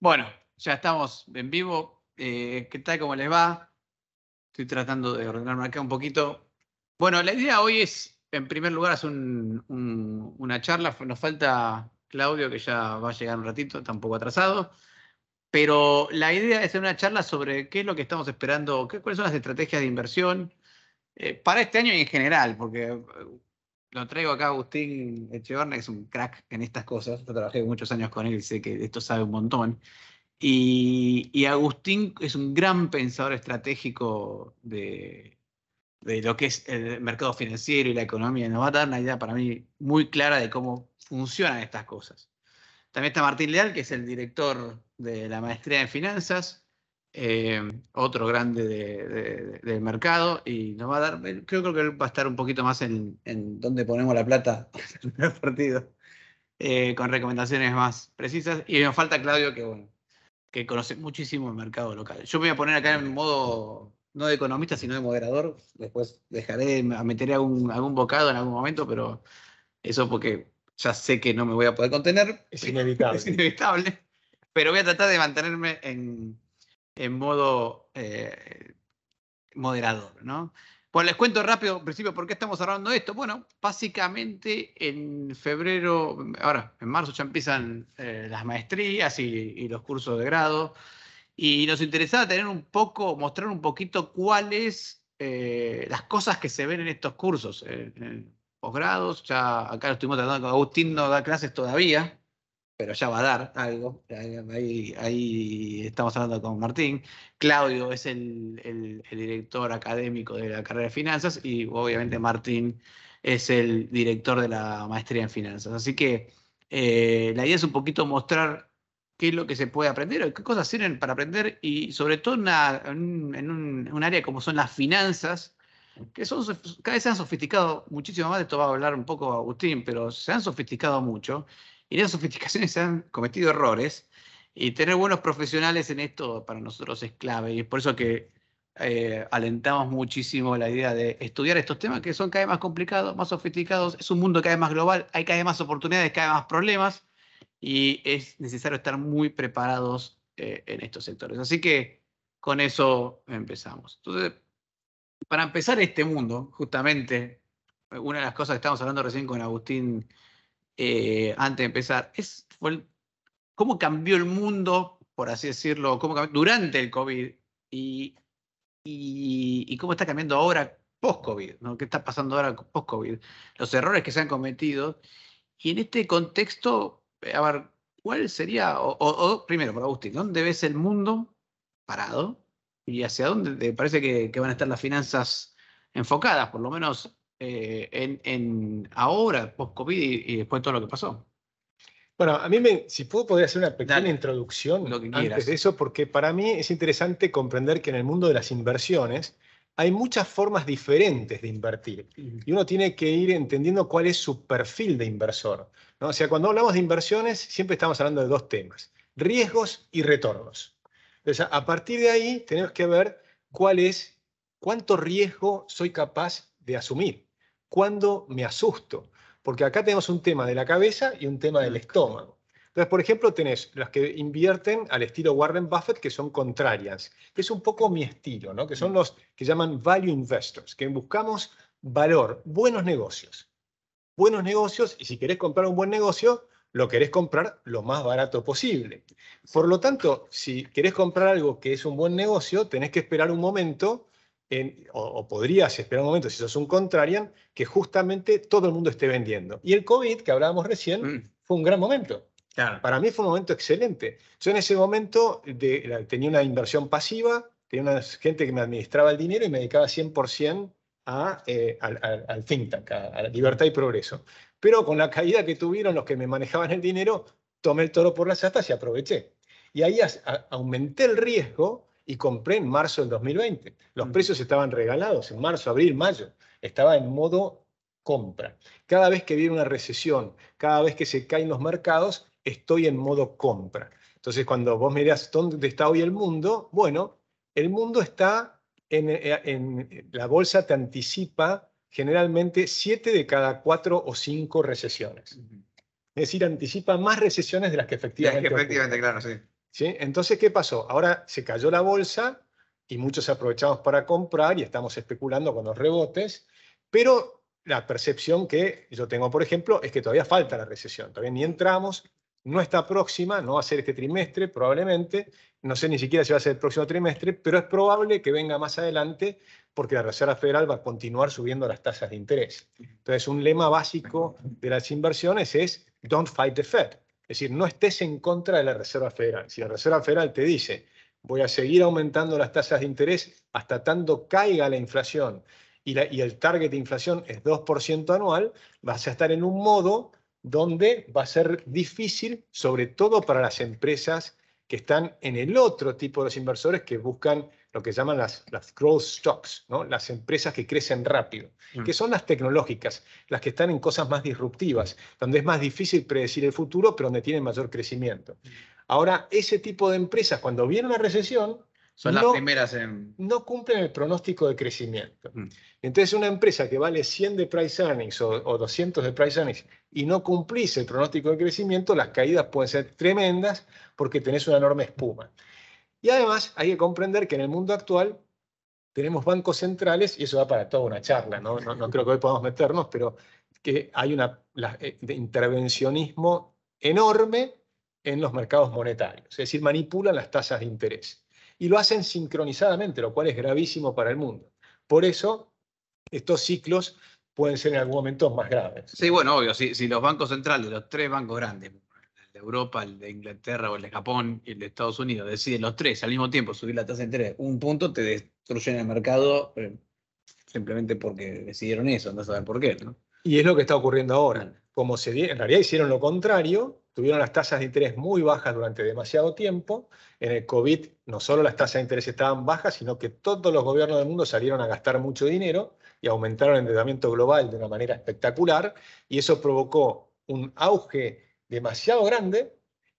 Bueno, ya estamos en vivo. Eh, ¿Qué tal? ¿Cómo les va? Estoy tratando de ordenarme acá un poquito. Bueno, la idea hoy es, en primer lugar, hacer una charla. Nos falta Claudio, que ya va a llegar un ratito, poco atrasado. Pero la idea es hacer una charla sobre qué es lo que estamos esperando, qué, cuáles son las estrategias de inversión eh, para este año y en general, porque lo traigo acá a Agustín Echeverna, que es un crack en estas cosas. Yo trabajé muchos años con él y sé que esto sabe un montón. Y, Agustín es un gran pensador estratégico de, de, lo que es el mercado financiero y la economía. Nos va a dar una idea para mí muy clara de cómo funcionan estas cosas. También está Martín Leal, que es el director de la maestría en finanzas. Eh, otro grande del mercado, y nos va a dar, creo, creo que va a estar un poquito más en, donde ponemos la plata en partido, eh, con recomendaciones más precisas. Y nos falta Claudio, que bueno, que conoce muchísimo el mercado local. Yo me voy a poner acá en modo no de economista, sino de moderador. Después dejaré, meteré algún, algún bocado en algún momento, pero eso porque ya sé que no me voy a poder contener. Es inevitable. es inevitable. Pero voy a tratar de mantenerme en, en modo eh, moderador, ¿no? Pues les cuento rápido, en principio, por qué estamos cerrando esto. Bueno, básicamente en febrero, ahora, en marzo ya empiezan eh, las maestrías y, los cursos de grado. Y nos interesaba tener un poco, mostrar un poquito cuáles eh, las cosas que se ven en estos cursos. En, los posgrados, ya acá lo estuvimos tratando con Agustín, no da clases todavía, pero ya va a dar algo. Ahí, estamos hablando con Martín. Claudio es el, director académico de la carrera de finanzas y obviamente Martín es el director de la maestría en finanzas. Así que eh, la idea es un poquito mostrar qué es lo que se puede aprender, o qué cosas sirven para aprender y sobre todo en, un, área como son las finanzas, que son, cada vez se han sofisticado muchísimo más, de esto va a hablar un poco Agustín, pero se han sofisticado mucho y en esas sofisticaciones se han cometido errores y tener buenos profesionales en esto para nosotros es clave y es por eso que eh, alentamos muchísimo la idea de estudiar estos temas que son cada vez más complicados, más sofisticados, es un mundo cada vez más global, hay cada vez más oportunidades, cada vez más problemas y es necesario estar muy preparados eh, en estos sectores. Así que con eso empezamos. Entonces, para empezar este mundo, justamente, una de las cosas que estamos hablando recién con Agustín eh, antes de empezar, es, ¿cómo cambió el mundo, por así decirlo, durante el COVID y, cómo está cambiando ahora post-COVID? ¿no? ¿Qué está pasando ahora post-COVID? Los errores que se han cometido. Y en este contexto, eh, a ver, ¿cuál sería, o, primero, para Agustín, ¿dónde ves el mundo parado? ¿Y hacia dónde te parece que, que van a estar las finanzas enfocadas, por lo menos eh, en, ahora, post-COVID, y, después después todo lo que pasó. Bueno, a mí, me, si puedo, podría hacer una pequeña introducción antes de eso, porque para mí es interesante comprender que en el mundo de las inversiones hay muchas formas diferentes de invertir y uno tiene que ir entendiendo cuál es su perfil de inversor. O sea, cuando hablamos de inversiones, siempre estamos hablando de dos temas, riesgos y retornos. Entonces, a partir de ahí, tenemos que ver cuál es, cuánto riesgo soy capaz de asumir cuando me asusto. Porque acá tenemos un tema de la cabeza y un tema del estómago. Entonces, por ejemplo, tenés las que invierten al estilo Warren Buffett, que son contrarias. que es un poco mi estilo, ¿no? que son los que llaman value investors, que buscamos valor, buenos negocios. Buenos negocios, y si querés comprar un buen negocio, lo querés comprar lo más barato posible. Por lo tanto, si querés comprar algo que es un buen negocio, tenés que esperar un momento o, podrías esperar un momento, si sos un contrarian, que justamente todo el mundo esté vendiendo. Y el COVID, que hablábamos recién, mm. fue un gran momento. Para mí fue un momento excelente. Yo en ese momento de, tenía una inversión pasiva, tenía gente que me administraba el dinero y me dedicaba 100% eh, al, al, think tank, a, la libertad y progreso. Pero con la caída que tuvieron los que me manejaban el dinero, tomé el toro por las astas y aproveché. Y ahí aumenté el riesgo y compré en marzo del 2020. Los mm. precios estaban regalados en marzo, abril, mayo. Estaba en modo compra. Cada vez que viene una recesión, cada vez que se caen los mercados, estoy en modo compra. Entonces, cuando vos mirás dónde está hoy el mundo, bueno, el mundo está en, la bolsa te anticipa generalmente siete de cada cuatro o cinco recesiones. Es decir, anticipa más recesiones de las que efectivamente. efectivamente, claro, sí. Entonces, ¿qué pasó? Ahora se cayó la bolsa y muchos aprovechamos para comprar y estamos especulando con los rebotes, pero la percepción que yo tengo, por ejemplo, es que todavía falta la recesión, todavía ni entramos, no está próxima, no va a ser este trimestre probablemente, no sé ni siquiera si va a ser el próximo trimestre, pero es probable que venga más adelante porque la Reserva Federal va a continuar subiendo las tasas de interés. Entonces, un lema básico de las inversiones es don't fight the Fed, es decir, no estés en contra de la Reserva Federal. Si la Reserva Federal te dice, voy a seguir aumentando las tasas de interés hasta tanto caiga la inflación y, el target de inflación es 2% anual, vas a estar en un modo donde va a ser difícil, sobre todo para las empresas que están en el otro tipo de los inversores que buscan lo que llaman las, las growth stocks, ¿no? las empresas que crecen rápido, mm. que son las tecnológicas, las que están en cosas más disruptivas, donde es más difícil predecir el futuro, pero donde tienen mayor crecimiento. Mm. Ahora, ese tipo de empresas, cuando viene una recesión, son no, No cumplen el pronóstico de crecimiento. Mm. Entonces, una empresa que vale 100 de price earnings o, o 200 de price earnings y no cumplís el pronóstico de crecimiento, las caídas pueden ser tremendas porque tenés una enorme espuma. Y además hay que comprender que en el mundo actual tenemos bancos centrales, y eso va para toda una charla, no, creo que hoy podamos meternos, pero que hay un eh, intervencionismo enorme en los mercados monetarios, es decir, manipulan las tasas de interés. Y lo hacen sincronizadamente, lo cual es gravísimo para el mundo. Por eso, estos ciclos pueden ser en algún momento más graves. Sí, bueno, obvio, si, si los bancos centrales, los tres bancos grandes, Europa, el de Inglaterra o el de Japón y el de Estados Unidos deciden los tres al mismo tiempo subir la tasa de interés un punto, te destruyen el mercado eh, simplemente porque decidieron eso, no saben por qué. Y es lo que está ocurriendo ahora. Como se, en realidad hicieron lo contrario, tuvieron las tasas de interés muy bajas durante demasiado tiempo. En el COVID no solo las tasas de interés estaban bajas, sino que todos los gobiernos del mundo salieron a gastar mucho dinero y aumentaron el endeudamiento global de una manera espectacular y eso provocó un auge demasiado grande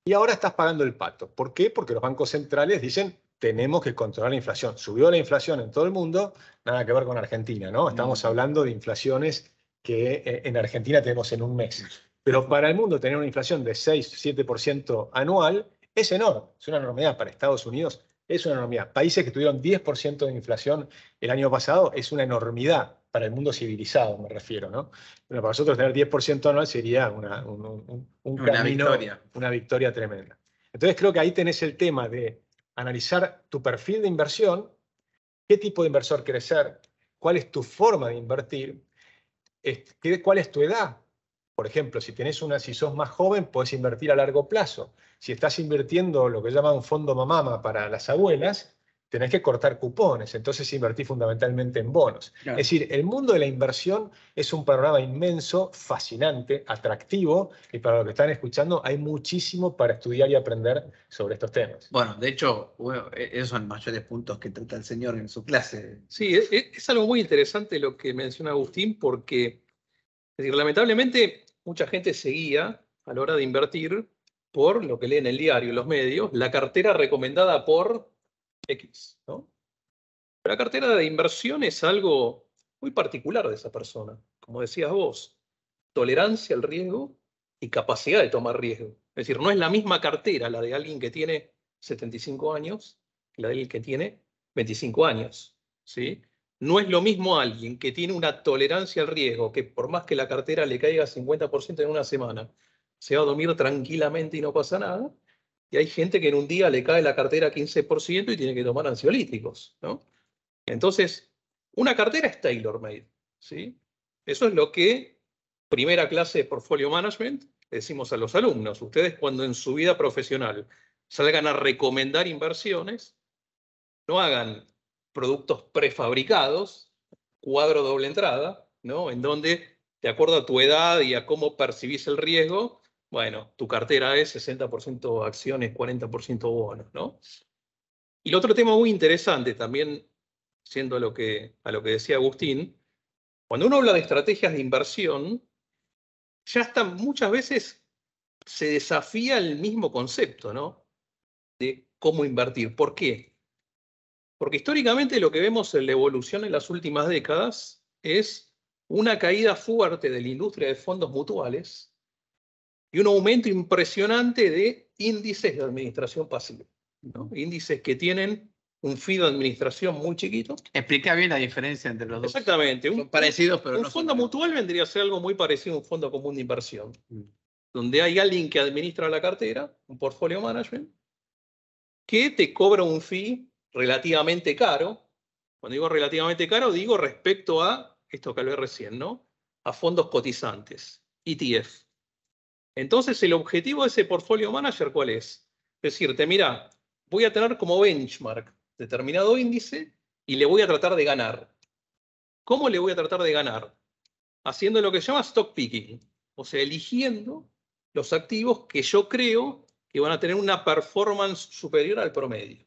y ahora estás pagando el pato. ¿Por qué? Porque los bancos centrales dicen, tenemos que controlar la inflación. Subió la inflación en todo el mundo, nada que ver con Argentina, ¿no? Estamos hablando de inflaciones que eh, en Argentina tenemos en un mes. Pero para el mundo tener una inflación de 6, 7% anual es enorme, es una enormidad para Estados Unidos, es una enormidad. Países que tuvieron 10% de inflación el año pasado es una enormidad para el mundo civilizado, me refiero. ¿no? para nosotros tener 10% anual sería una, una victoria. tremenda. Entonces creo que ahí tenés el tema de analizar tu perfil de inversión, qué tipo de inversor quieres ser, cuál es tu forma de invertir, cuál es tu edad. Por ejemplo, si, tenés una, si sos más joven, podés invertir a largo plazo si estás invirtiendo lo que llaman fondo mamama para las abuelas, tenés que cortar cupones, entonces invertí fundamentalmente en bonos. Es decir, el mundo de la inversión es un panorama inmenso, fascinante, atractivo, y para los que están escuchando hay muchísimo para estudiar y aprender sobre estos temas. Bueno, de hecho, e-, esos son mayores puntos que trata el señor en su clase. Sí, e-, e-, es, algo muy interesante lo que menciona Agustín, porque lamentablemente mucha gente seguía a la hora de invertir por lo que leen el diario, y los medios, la cartera recomendada por X. la cartera de inversión es algo muy particular de esa persona, como decías vos, tolerancia al riesgo y capacidad de tomar riesgo. Es decir, no es la misma cartera la de alguien que tiene 75 años que la de alguien que tiene 25 años. ¿sí? No es lo mismo alguien que tiene una tolerancia al riesgo, que por más que la cartera le caiga 50% en una semana, se va a dormir tranquilamente y no pasa nada. Y hay gente que en un día le cae la cartera 15% y tiene que tomar ansiolíticos, ¿no? Entonces, una cartera es tailor-made, ¿sí? Eso es lo que primera clase de portfolio management decimos a los alumnos. Ustedes cuando en su vida profesional salgan a recomendar inversiones, no hagan productos prefabricados, cuadro doble entrada, ¿no? En donde, de acuerdo a tu edad y a cómo percibís el riesgo, bueno, tu cartera es 60% acciones, 40% bonos, ¿no? Y el otro tema muy interesante también, siendo a lo que, a lo que decía Agustín, cuando uno habla de estrategias de inversión, ya hasta muchas veces se desafía el mismo concepto, ¿no? De cómo invertir. ¿Por qué? Porque históricamente lo que vemos en la evolución en las últimas décadas es una caída fuerte de la industria de fondos mutuales, y un aumento impresionante de índices de administración pasiva, ¿no? índices que tienen un fee de administración muy chiquito. Explica bien la diferencia entre los dos. Exactamente. Un, Son parecidos, pero un fondo mutual vendría a ser algo muy parecido a un fondo común de inversión, mm. donde hay alguien que administra la cartera, un portfolio management, que te cobra un fee relativamente caro. Cuando digo relativamente caro, digo respecto a esto que hablé recién, ¿no? A fondos cotizantes, ETF. Entonces, el objetivo de ese portfolio manager, ¿cuál es? Decirte, mira, voy a tener como benchmark determinado índice y le voy a tratar de ganar. ¿Cómo le voy a tratar de ganar? Haciendo lo que se llama stock picking, o sea, eligiendo los activos que yo creo que van a tener una performance superior al promedio.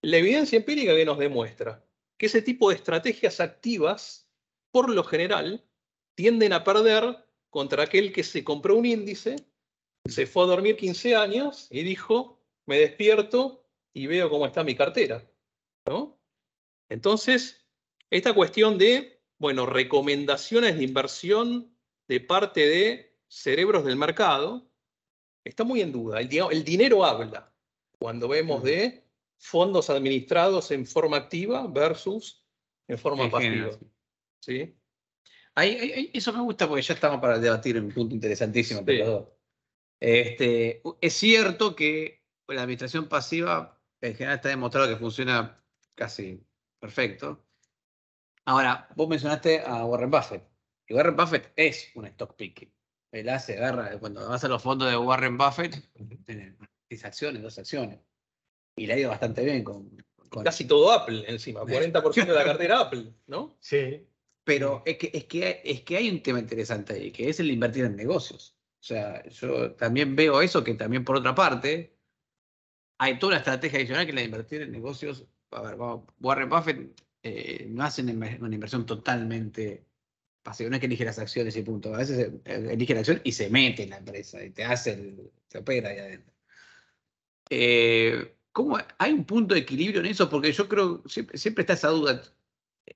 La evidencia empírica que nos demuestra que ese tipo de estrategias activas, por lo general, tienden a perder contra aquel que se compró un índice, se fue a dormir 15 años y dijo, me despierto y veo cómo está mi cartera. Entonces, esta cuestión de, bueno, recomendaciones de inversión de parte de cerebros del mercado, está muy en duda. El, dinero habla cuando vemos de fondos administrados en forma activa versus en forma pasiva. ¿sí? eso me gusta porque ya estamos para debatir un punto interesantísimo Este, es cierto que la administración pasiva en general está demostrado que funciona casi perfecto. Ahora, vos mencionaste a Warren Buffett. Y Warren Buffett es un stock picking. Él hace, cuando vas a los fondos de Warren Buffett, tiene 10 acciones, dos acciones. Y le ha ido bastante bien con, con... Casi todo Apple encima, 40% de la cartera Apple, ¿no? Sí. Pero es que, es, que, es que hay un tema interesante ahí, que es el invertir en negocios. O sea, yo también veo eso, que también por otra parte, hay toda la estrategia adicional que la de invertir en negocios. A ver, Warren Buffett eh, no hace una inversión totalmente pasiva, no es que elige las acciones y punto. A veces eh, elige la acción y se mete en la empresa y te hace, el, opera ahí adentro. Eh, ¿Cómo hay un punto de equilibrio en eso? Porque yo creo, siempre, siempre está esa duda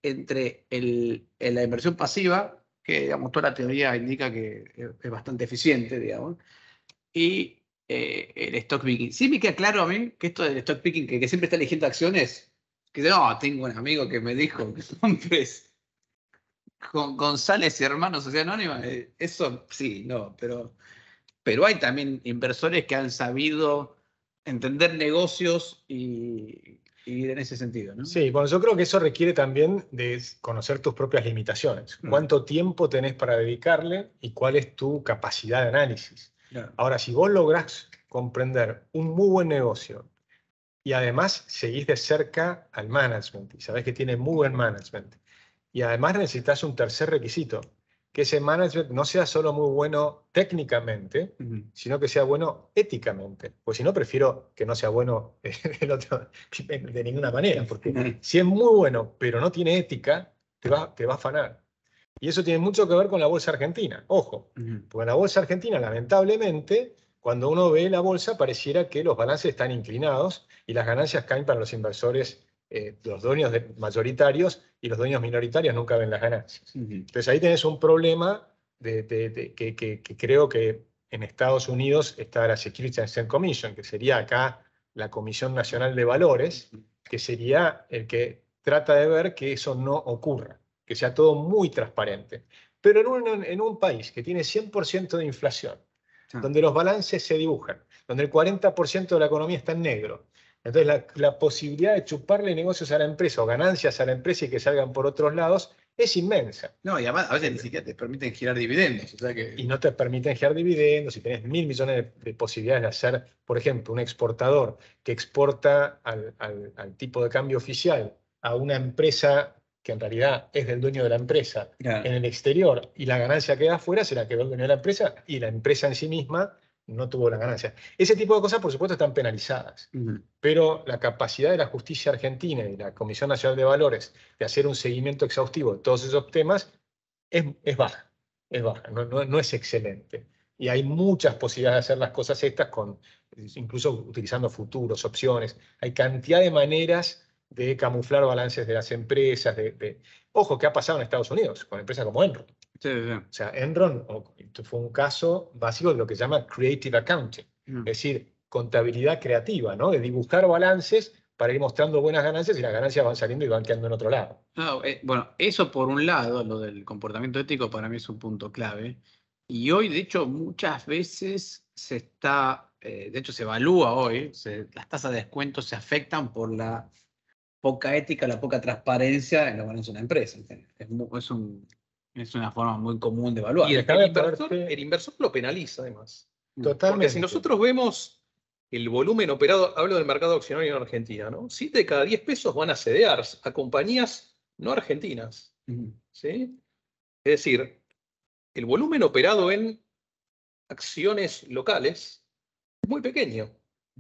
entre eh, la inversión pasiva, que digamos, toda la teoría indica que es bastante eficiente, digamos, y eh, el stock picking. Sí me queda claro a mí que esto del stock picking, que, siempre está eligiendo acciones, que no, tengo un amigo que me dijo que son Con González y Hermanos Sociedad Anónima, eh, eso sí, no, pero, pero hay también inversores que han sabido entender negocios y y en ese sentido, ¿no? Sí, bueno, yo creo que eso requiere también de conocer tus propias limitaciones. Mm. ¿Cuánto tiempo tenés para dedicarle y cuál es tu capacidad de análisis? Ahora, si vos lográs comprender un muy buen negocio y además seguís de cerca al management y sabés que tiene muy buen management y además necesitas un tercer requisito, que ese management no sea solo muy bueno técnicamente, sino que sea bueno éticamente. Pues si no, prefiero que no sea bueno de ninguna manera, porque si es muy bueno, pero no tiene ética, te va, te va a afanar. Y eso tiene mucho que ver con la bolsa argentina, ojo, porque la bolsa argentina, lamentablemente, cuando uno ve la bolsa, pareciera que los balances están inclinados y las ganancias caen para los inversores eh, los dueños mayoritarios y los dueños minoritarios nunca ven las ganancias. Entonces ahí tenés un problema de, que, creo que en Estados Unidos está la Securities and Exchange Commission, que sería acá la Comisión Nacional de Valores, que sería el que trata de ver que eso no ocurra, que sea todo muy transparente. Pero en un, país que tiene 100% de inflación, ah. donde los balances se dibujan, donde el 40% de la economía está en negro, entonces, la, posibilidad de chuparle negocios a la empresa o ganancias a la empresa y que salgan por otros lados es inmensa. No, y además a veces ni eh, siquiera te permiten girar dividendos. Y no te permiten girar dividendos Si tenés mil millones de, posibilidades de hacer, por ejemplo, un exportador que exporta al, tipo de cambio oficial a una empresa que en realidad es del dueño de la empresa en el exterior y la ganancia que da afuera será que va el dueño de la empresa y la empresa en sí misma no tuvo la ganancia. Ese tipo de cosas, por supuesto, están penalizadas, pero la capacidad de la justicia argentina y la Comisión Nacional de Valores de hacer un seguimiento exhaustivo de todos esos temas es, baja, es baja, no, es excelente. Y hay muchas posibilidades de hacer las cosas estas, con, incluso utilizando futuros, opciones. Hay cantidad de maneras de camuflar balances de las empresas. De, Ojo, ¿qué ha pasado en Estados Unidos con empresas como Enron? O sea, Enron fue un caso básico de lo que se llama creative accounting, mm. es decir, contabilidad creativa, ¿no? De dibujar balances para ir mostrando buenas ganancias y las ganancias van saliendo y van quedando en otro lado. Eh, bueno, eso por un lado, lo del comportamiento ético para mí es un punto clave. Y hoy, de hecho, muchas veces se está, eh, de hecho se evalúa hoy, las tasas de descuento se afectan por la poca ética, la poca transparencia en la que de una empresa. es un es una forma muy común de evaluar. Y el, inversor, lo penaliza, además. Totalmente. Porque si nosotros vemos el volumen operado, hablo del mercado accionario en Argentina, ¿no? 7 de cada 10 pesos van a ceder a compañías no argentinas. ¿sí? Es decir, el volumen operado en acciones locales es muy pequeño.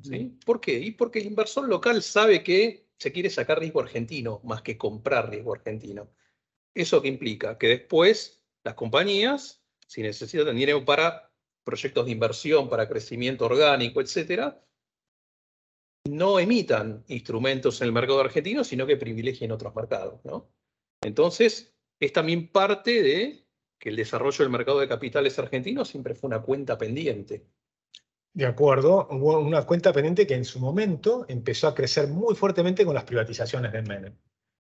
¿sí? ¿Por qué? Y porque el inversor local sabe que se quiere sacar riesgo argentino más que comprar riesgo argentino. ¿Eso qué implica? Que después las compañías, si necesitan dinero para proyectos de inversión, para crecimiento orgánico, etcétera, no emitan instrumentos en el mercado argentino, sino que privilegien otros mercados. ¿no? Entonces, es también parte de que el desarrollo del mercado de capitales argentino siempre fue una cuenta pendiente. De acuerdo, una cuenta pendiente que en su momento empezó a crecer muy fuertemente con las privatizaciones de Menem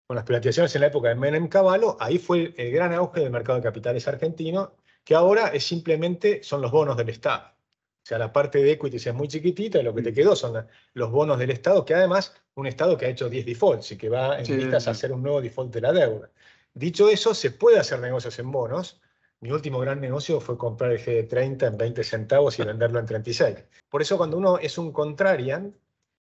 con las privatizaciones en la época de Menem Cavallo, ahí fue el gran auge del mercado de capitales argentino, que ahora es simplemente son los bonos del Estado. O sea, la parte de equity es muy chiquitita y lo que te mm. quedó son los bonos del Estado, que además un Estado que ha hecho 10 defaults y que va en vistas a hacer un nuevo default de la deuda. Dicho eso, se puede hacer negocios en bonos. Mi último gran negocio fue comprar el G 30 en 20 centavos y venderlo en 36. Por eso cuando uno es un contrarian,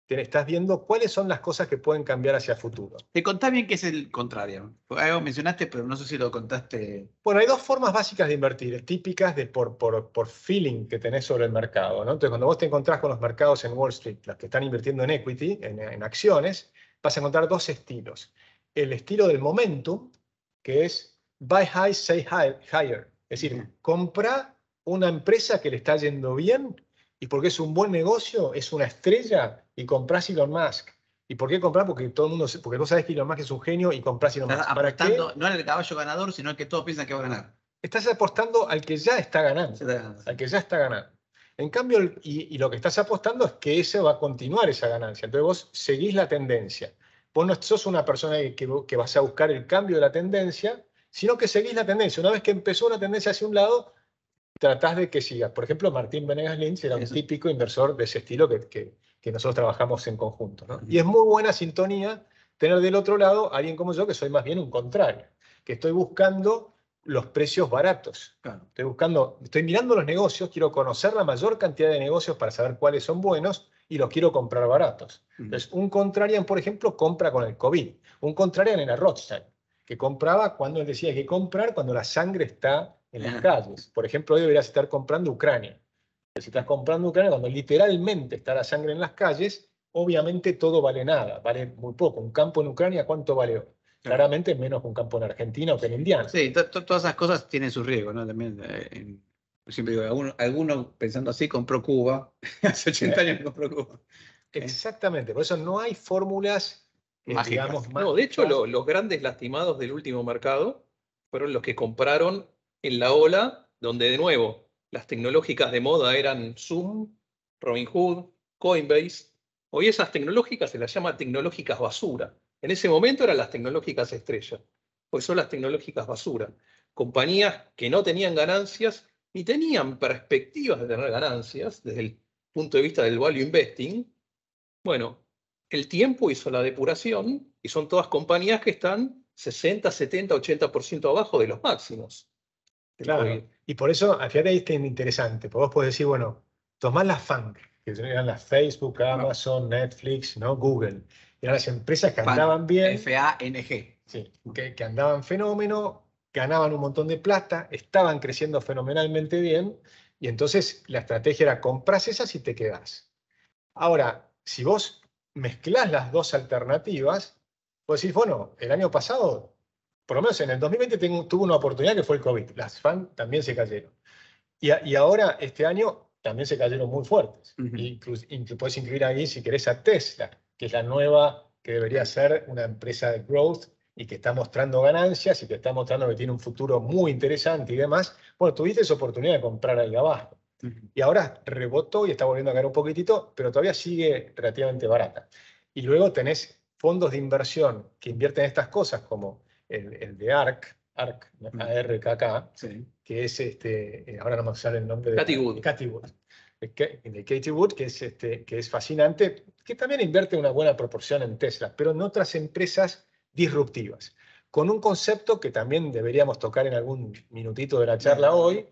te estás viendo cuáles son las cosas que pueden cambiar hacia el futuro. Te contás bien qué es el contrario. Algo mencionaste, pero no sé si lo contaste. Bueno, hay dos formas básicas de invertir, típicas de por, por, feeling que tenés sobre el mercado. ¿no? Entonces, cuando vos te encontrás con los mercados en Wall Street, los que están invirtiendo en equity, en, en acciones, vas a encontrar dos estilos. El estilo del momentum, que es buy high, say higher. Es decir, compra una empresa que le está yendo bien y porque es un buen negocio, es una estrella, y compras Elon Musk. ¿Y por qué comprar? Porque todo el mundo, porque no sabes que Elon Musk es un genio y compras Elon Musk. ¿Para No en el caballo ganador, sino el que todos piensan que va a ganar. Estás apostando al que ya está ganando. Al que ya está ganando. En cambio, y, lo que estás apostando es que ese va a continuar esa ganancia. Entonces vos seguís la tendencia. Vos no sos una persona que, que, vas a buscar el cambio de la tendencia, sino que seguís la tendencia. Una vez que empezó una tendencia hacia un lado, tratás de que siga. Por ejemplo, Martín Venegas Lynch era un típico inversor de ese estilo que, que nosotros trabajamos en conjunto. Y es muy buena sintonía tener del otro lado alguien como yo, que soy más bien un contrario, que estoy buscando los precios baratos. Estoy buscando, estoy mirando los negocios, quiero conocer la mayor cantidad de negocios para saber cuáles son buenos y los quiero comprar baratos. Entonces, un contrarian, por ejemplo, compra con el COVID. Un contrarian era Rothschild, que compraba cuando él decía que comprar cuando la sangre está en las calles. Por ejemplo, hoy deberías estar comprando Ucrania si estás comprando Ucrania, cuando literalmente está la sangre en las calles, obviamente todo vale nada, vale muy poco. Un campo en Ucrania, ¿cuánto vale? Claramente menos que un campo en Argentina o que en Indiana. Sí, todas esas cosas tienen su riesgo ¿no? También, eh, siempre digo, alguno, pensando así compró Cuba, hace 80 años compró Cuba. ¿Eh? Exactamente, por eso no hay fórmulas, eh, digamos, No, de hecho, los grandes lastimados del último mercado fueron los que compraron en la ola, donde de nuevo las tecnológicas de moda eran Zoom, Robinhood, Coinbase. Hoy esas tecnológicas se las llama tecnológicas basura. En ese momento eran las tecnológicas estrella. Hoy son las tecnológicas basura. Compañías que no tenían ganancias ni tenían perspectivas de tener ganancias desde el punto de vista del value investing. Bueno, el tiempo hizo la depuración y son todas compañías que están 60, 70, 80% abajo de los máximos. Claro. Y por eso, fíjate, ahí es interesante, porque vos podés decir, bueno, tomás las FANG, que eran las Facebook, Amazon, Netflix, ¿no? Google. Eran las empresas que andaban bien. F-A-N-G. que, que andaban fenómeno, ganaban un montón de plata, estaban creciendo fenomenalmente bien, y entonces la estrategia era compras esas y te quedás. Ahora, si vos mezclás las dos alternativas, vos decís, bueno, el año pasado por lo menos en el 2020 tengo, tuvo una oportunidad que fue el COVID. Las FAN también se cayeron. Y, ahora, este año, también se cayeron muy fuertes. Incluso puedes incluir ahí, si querés, a Tesla, que es la nueva que debería ser una empresa de growth y que está mostrando ganancias y que está mostrando que tiene un futuro muy interesante y demás. Bueno, tuviste esa oportunidad de comprar ahí abajo. Y ahora rebotó y está volviendo a caer un poquitito, pero todavía sigue relativamente barata. Y luego tenés fondos de inversión que invierten en estas cosas como el, de ARC, ARC, mm. ARKK, que es este, eh, ahora no me sale el nombre de Wood. que es, este, que es fascinante, que también invierte una buena proporción en Tesla, pero en otras empresas disruptivas, con un concepto que también deberíamos tocar en algún minutito de la charla hoy,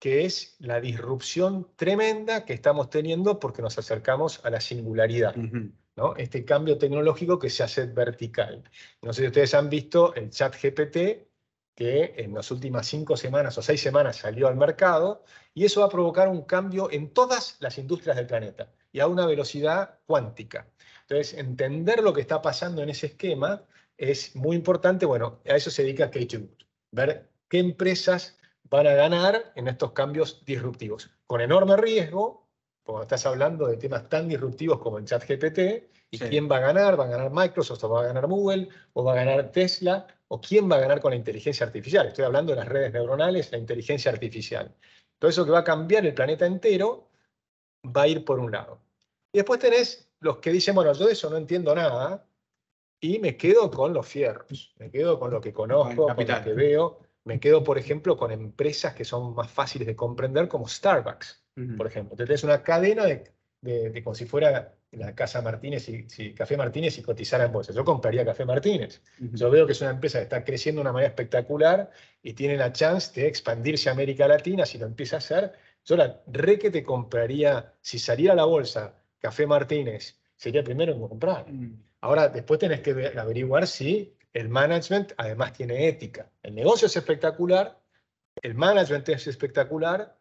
que es la disrupción tremenda que estamos teniendo porque nos acercamos a la singularidad este cambio tecnológico que se hace vertical. No sé si ustedes han visto el chat GPT, que en las últimas cinco semanas o seis semanas salió al mercado, y eso va a provocar un cambio en todas las industrias del planeta y a una velocidad cuántica. Entonces, entender lo que está pasando en ese esquema es muy importante. Bueno, a eso se dedica Kate ver qué empresas van a ganar en estos cambios disruptivos, con enorme riesgo, cuando estás hablando de temas tan disruptivos como el chat GPT, ¿y quién va a ganar? ¿Va a ganar Microsoft o va a ganar Google o va a ganar Tesla? ¿O quién va a ganar con la inteligencia artificial? Estoy hablando de las redes neuronales, la inteligencia artificial. Todo eso que va a cambiar el planeta entero va a ir por un lado. Y después tenés los que dicen, bueno, yo de eso no entiendo nada y me quedo con los fierros, me quedo con lo que conozco, con lo que veo, me quedo, por ejemplo, con empresas que son más fáciles de comprender como Starbucks por ejemplo. Entonces, una cadena de, de, como si fuera la Casa Martínez y Café Martínez y cotizara en bolsa. Yo compraría Café Martínez. Yo veo que es una empresa que está creciendo de una manera espectacular y tiene la chance de expandirse a América Latina si lo empieza a hacer. Yo la re que te compraría, si saliera a la bolsa Café Martínez, sería primero en comprar. Ahora, después tenés que averiguar si el management además tiene ética. El negocio es espectacular, el management es espectacular,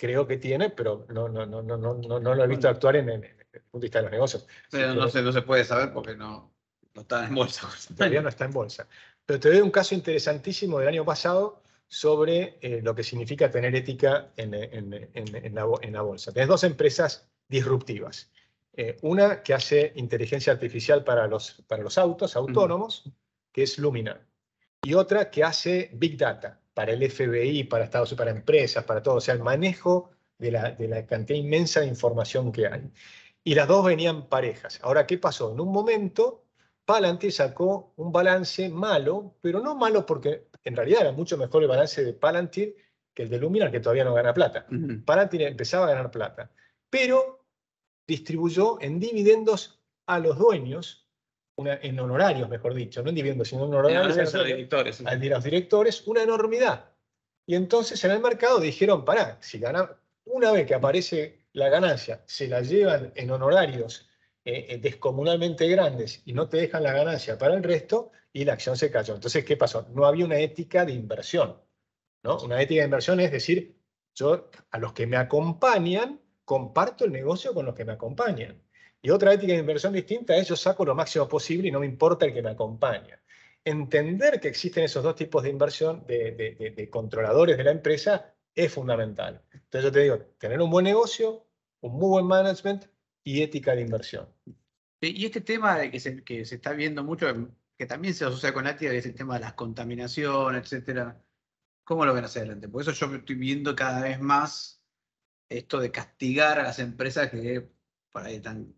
creo que tiene, pero no, no, no, no, no, no lo he visto actuar en, el punto de vista de los negocios. no, se, no se puede saber porque no, no está en bolsa. Todavía no está en bolsa. Pero te doy un caso interesantísimo del año pasado sobre eh, lo que significa tener ética en, en la, la, bolsa. Tienes dos empresas disruptivas. Eh, una que hace inteligencia artificial para los, para los autos autónomos, que es Luminar. Y otra que hace Big Data, para el FBI, para Estados Unidos, para empresas, para todo, o sea, el manejo de la, cantidad inmensa de información que hay. Y las dos venían parejas. Ahora, ¿qué pasó? En un momento, Palantir sacó un balance malo, pero no malo porque en realidad era mucho mejor el balance de Palantir que el de Luminar, que todavía no gana plata. Palantir empezaba a ganar plata, pero distribuyó en dividendos a los dueños en honorarios, mejor dicho, no en dividendos, sino en honorarios a, los directores, a los directores, una enormidad. Y entonces en el mercado dijeron, pará, si una vez que aparece la ganancia, se la llevan en honorarios eh, eh, descomunalmente grandes y no te dejan la ganancia para el resto, y la acción se cayó. Entonces, ¿qué pasó? No había una ética de inversión. ¿no? Una ética de inversión es decir, yo a los que me acompañan, comparto el negocio con los que me acompañan. Y otra ética de inversión distinta es yo saco lo máximo posible y no me importa el que me acompaña. Entender que existen esos dos tipos de inversión de, controladores de la empresa es fundamental. Entonces yo te digo, tener un buen negocio, un muy buen management y ética de inversión. Y este tema que se, está viendo mucho, que también se asocia con la ética, es el tema de las contaminaciones, etcétera. ¿Cómo lo ven hacia adelante? Por eso yo estoy viendo cada vez más esto de castigar a las empresas que por ahí están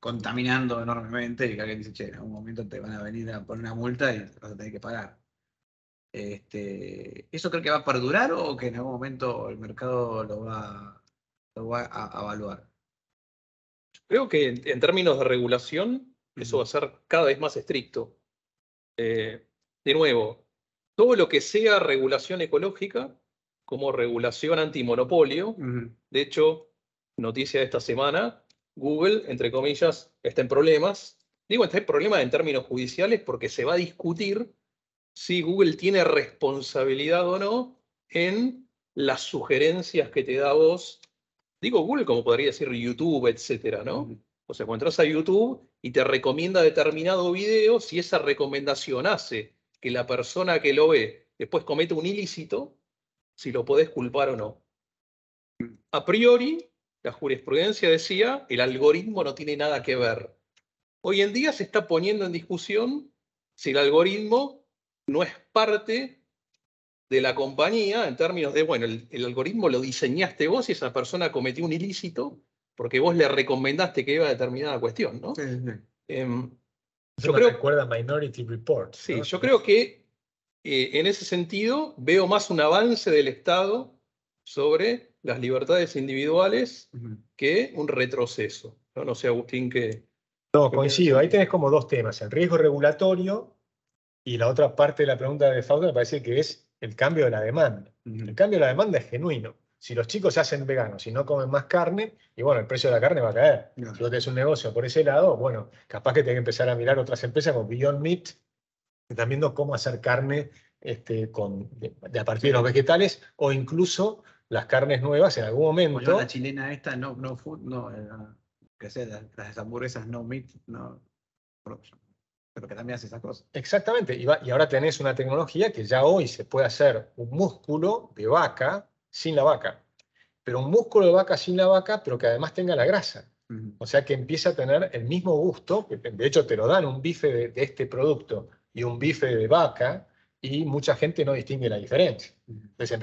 contaminando enormemente y que alguien dice, che, en algún momento te van a venir a poner una multa y vas a tener que pagar. Este, ¿Eso creo que va a perdurar o que en algún momento el mercado lo va, va a, evaluar? Creo que en, términos de regulación, eso va a ser cada vez más estricto. Eh, de nuevo, todo lo que sea regulación ecológica, como regulación antimonopolio, de hecho, noticia de esta semana, Google, entre comillas, está en problemas. Digo, está en problemas en términos judiciales porque se va a discutir si Google tiene responsabilidad o no en las sugerencias que te da vos. Digo Google, como podría decir YouTube, etcétera, ¿no? O sea, cuando entras a YouTube y te recomienda determinado video, si esa recomendación hace que la persona que lo ve después cometa un ilícito, si lo podés culpar o no. A priori, la jurisprudencia decía, el algoritmo no tiene nada que ver. Hoy en día se está poniendo en discusión si el algoritmo no es parte de la compañía en términos de, bueno, el, algoritmo lo diseñaste vos y esa persona cometió un ilícito porque vos le recomendaste que iba a determinada cuestión, ¿no? Em, yo creo, yo creo que eh, en ese sentido veo más un avance del Estado sobre las libertades individuales que un retroceso. No, no sé, Agustín, que... No, coincido. Ahí tenés como dos temas, el riesgo regulatorio y la otra parte de la pregunta de Fausto me parece que es el cambio de la demanda. El cambio de la demanda es genuino. Si los chicos se hacen veganos y no comen más carne, y bueno, el precio de la carne va a caer. Si vos tenés un negocio por ese lado, bueno, capaz que tenés que empezar a mirar otras empresas como Beyond Meat, que están viendo cómo hacer carne este, con, de, a partir de los vegetales o incluso las carnes nuevas en algún pues momento. la chilena esta, no, food, no, eh, que sea, las, hamburguesas no meat, no pero que también hace esas cosas. Exactamente, y, ahora tenés una tecnología que ya hoy se puede hacer un músculo de vaca sin la vaca, pero un músculo de vaca sin la vaca, pero que además tenga la grasa. O sea que empieza a tener el mismo gusto, de hecho te lo dan un bife de este producto y un bife de vaca, y mucha gente no distingue la diferencia.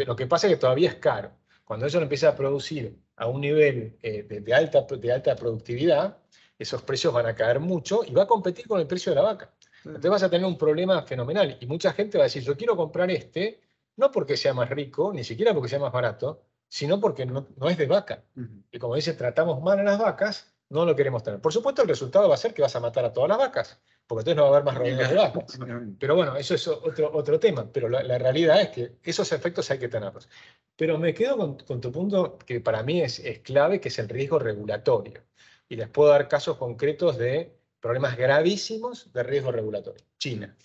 lo que pasa es que todavía es caro. Cuando eso lo empieza a producir a un nivel eh, de, alta, de alta productividad, esos precios van a caer mucho y va a competir con el precio de la vaca. Entonces vas a tener un problema fenomenal y mucha gente va a decir, yo quiero comprar este, no porque sea más rico, ni siquiera porque sea más barato, sino porque no, es de vaca. Y como dice, tratamos mal a las vacas, no lo queremos tener. Por supuesto, el resultado va a ser que vas a matar a todas las vacas, porque entonces no va a haber más reuniones de vacas. Pero bueno, eso es otro, otro tema, pero la, realidad es que esos efectos hay que tenerlos. Pero me quedo con, tu punto que para mí es, es, clave, que es el riesgo regulatorio. Y les puedo dar casos concretos de problemas gravísimos de riesgo regulatorio. China.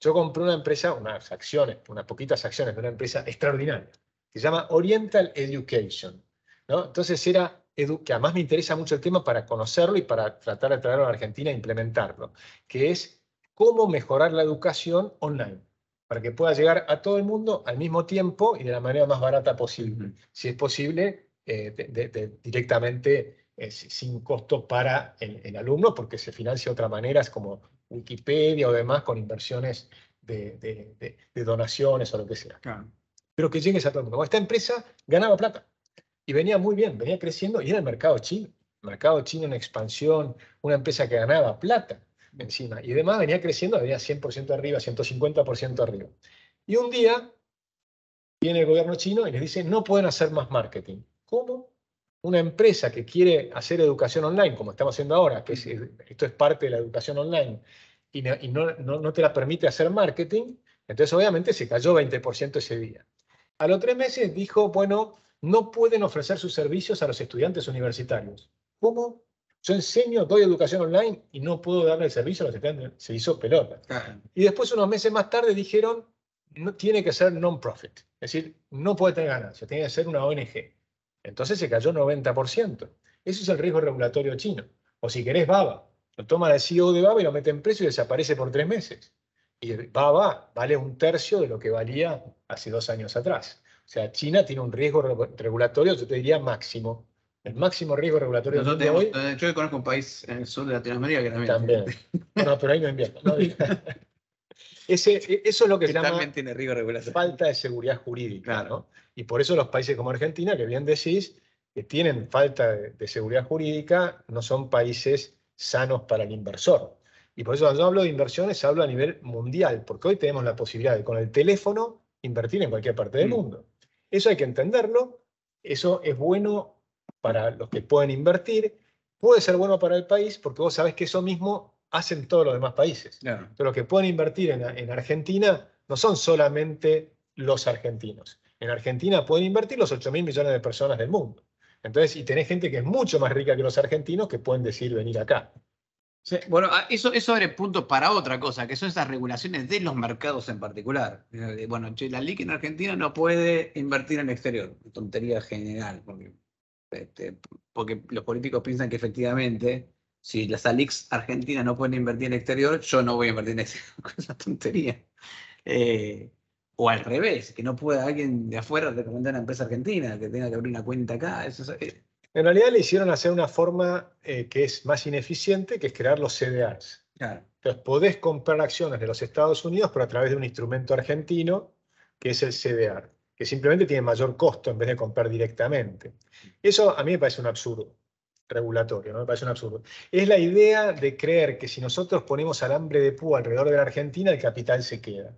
Yo compré una empresa, unas acciones, unas poquitas acciones de una empresa extraordinaria, que se llama Oriental Education. ¿no? Entonces era que además me interesa mucho el tema para conocerlo y para tratar de traerlo a la Argentina e implementarlo, que es cómo mejorar la educación online para que pueda llegar a todo el mundo al mismo tiempo y de la manera más barata posible, si es posible eh, directamente eh, sin costo para el, alumno, porque se financia de otra maneras, como Wikipedia o demás, con inversiones de, donaciones o lo que sea. Pero que llegue a todo el mundo. Esta empresa ganaba plata y venía muy bien, venía creciendo y era el mercado chino. Mercado chino en expansión, una empresa que ganaba plata encima. Y además venía creciendo, venía 100% arriba, 150% arriba. Y un día viene el gobierno chino y les dice, no pueden hacer más marketing. ¿Cómo? Una empresa que quiere hacer educación online, como estamos haciendo ahora, que esto es parte de la educación online, y, no, no te la permite hacer marketing, entonces obviamente se cayó 20% ese día. A los tres meses dijo, bueno, no pueden ofrecer sus servicios a los estudiantes universitarios. ¿Cómo? Yo enseño, doy educación online y no puedo darle el servicio a los estudiantes. Se hizo pelota. Y después, unos meses más tarde, dijeron, no, tiene que ser non-profit. Es decir, no puede tener Se tiene que ser una ONG. Entonces se cayó 90%. Ese es el riesgo regulatorio chino. O si querés, Baba. Lo toma el CEO de Baba y lo mete en precio y desaparece por tres meses. Y Baba vale un tercio de lo que valía hace dos años atrás. O sea, China tiene un riesgo regulatorio, yo te diría máximo. El máximo riesgo regulatorio Nosotros tenemos, hoy, eh, Yo conozco un país en el sur de Latinoamérica que también. También. no, pero ahí no invierto. Ese, e, eso es lo que, que tiene riesgo regulatorio. falta de seguridad jurídica. ¿no? Y por eso los países como Argentina, que bien decís, que tienen falta de, seguridad jurídica, no son países sanos para el inversor. Y por eso cuando yo hablo de inversiones, hablo a nivel mundial, porque hoy tenemos la posibilidad de con el teléfono invertir en cualquier parte del mm. mundo. Eso hay que entenderlo, eso es bueno para los que pueden invertir, puede ser bueno para el país porque vos sabés que eso mismo hacen todos los demás países. Pero los que pueden invertir en, Argentina no son solamente los argentinos. En Argentina pueden invertir los 8 mil millones de personas del mundo. Entonces, y tenés gente que es mucho más rica que los argentinos que pueden decir venir acá. Sí, bueno, ah, eso, eso abre puntos para otra cosa, que son esas regulaciones de los mercados en particular. Eh, bueno, la LIC en Argentina no puede invertir en el exterior, tontería general, este, porque, los políticos piensan que efectivamente, si las ALICs argentinas no pueden invertir en el exterior, yo no voy a invertir en el exterior, esa tontería. Eh, o al revés, que no pueda alguien de afuera recomendar a una empresa argentina que tenga que abrir una cuenta acá. Eso es, eh, en realidad le hicieron hacer una forma eh, que es más ineficiente, que es crear los CDRs. Entonces podés comprar acciones de los Estados Unidos, pero a través de un instrumento argentino, que es el CDR, que simplemente tiene mayor costo en vez de comprar directamente. Eso a mí me parece un absurdo regulatorio, ¿no? Me parece un absurdo. Es la idea de creer que si nosotros ponemos alambre de púa alrededor de la Argentina, el capital se queda.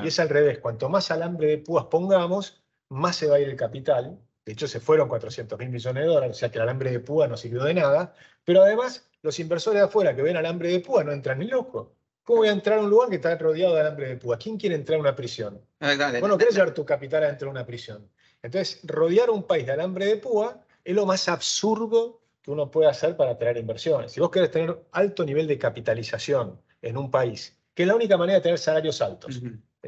Y es al revés, cuanto más alambre de púas pongamos, más se va a ir el capital de hecho, se fueron 400 mil millones de dólares, o sea que el alambre de púa no sirvió de nada. Pero además, los inversores de afuera que ven alambre de púa no entran ni loco. ¿Cómo voy a entrar a un lugar que está rodeado de alambre de púa? ¿Quién quiere entrar a una prisión? Bueno, querés llevar tu capital adentro de una prisión. Entonces, rodear un país de alambre de púa es lo más absurdo que uno puede hacer para tener inversiones. Si vos querés tener alto nivel de capitalización en un país, que es la única manera de tener salarios altos,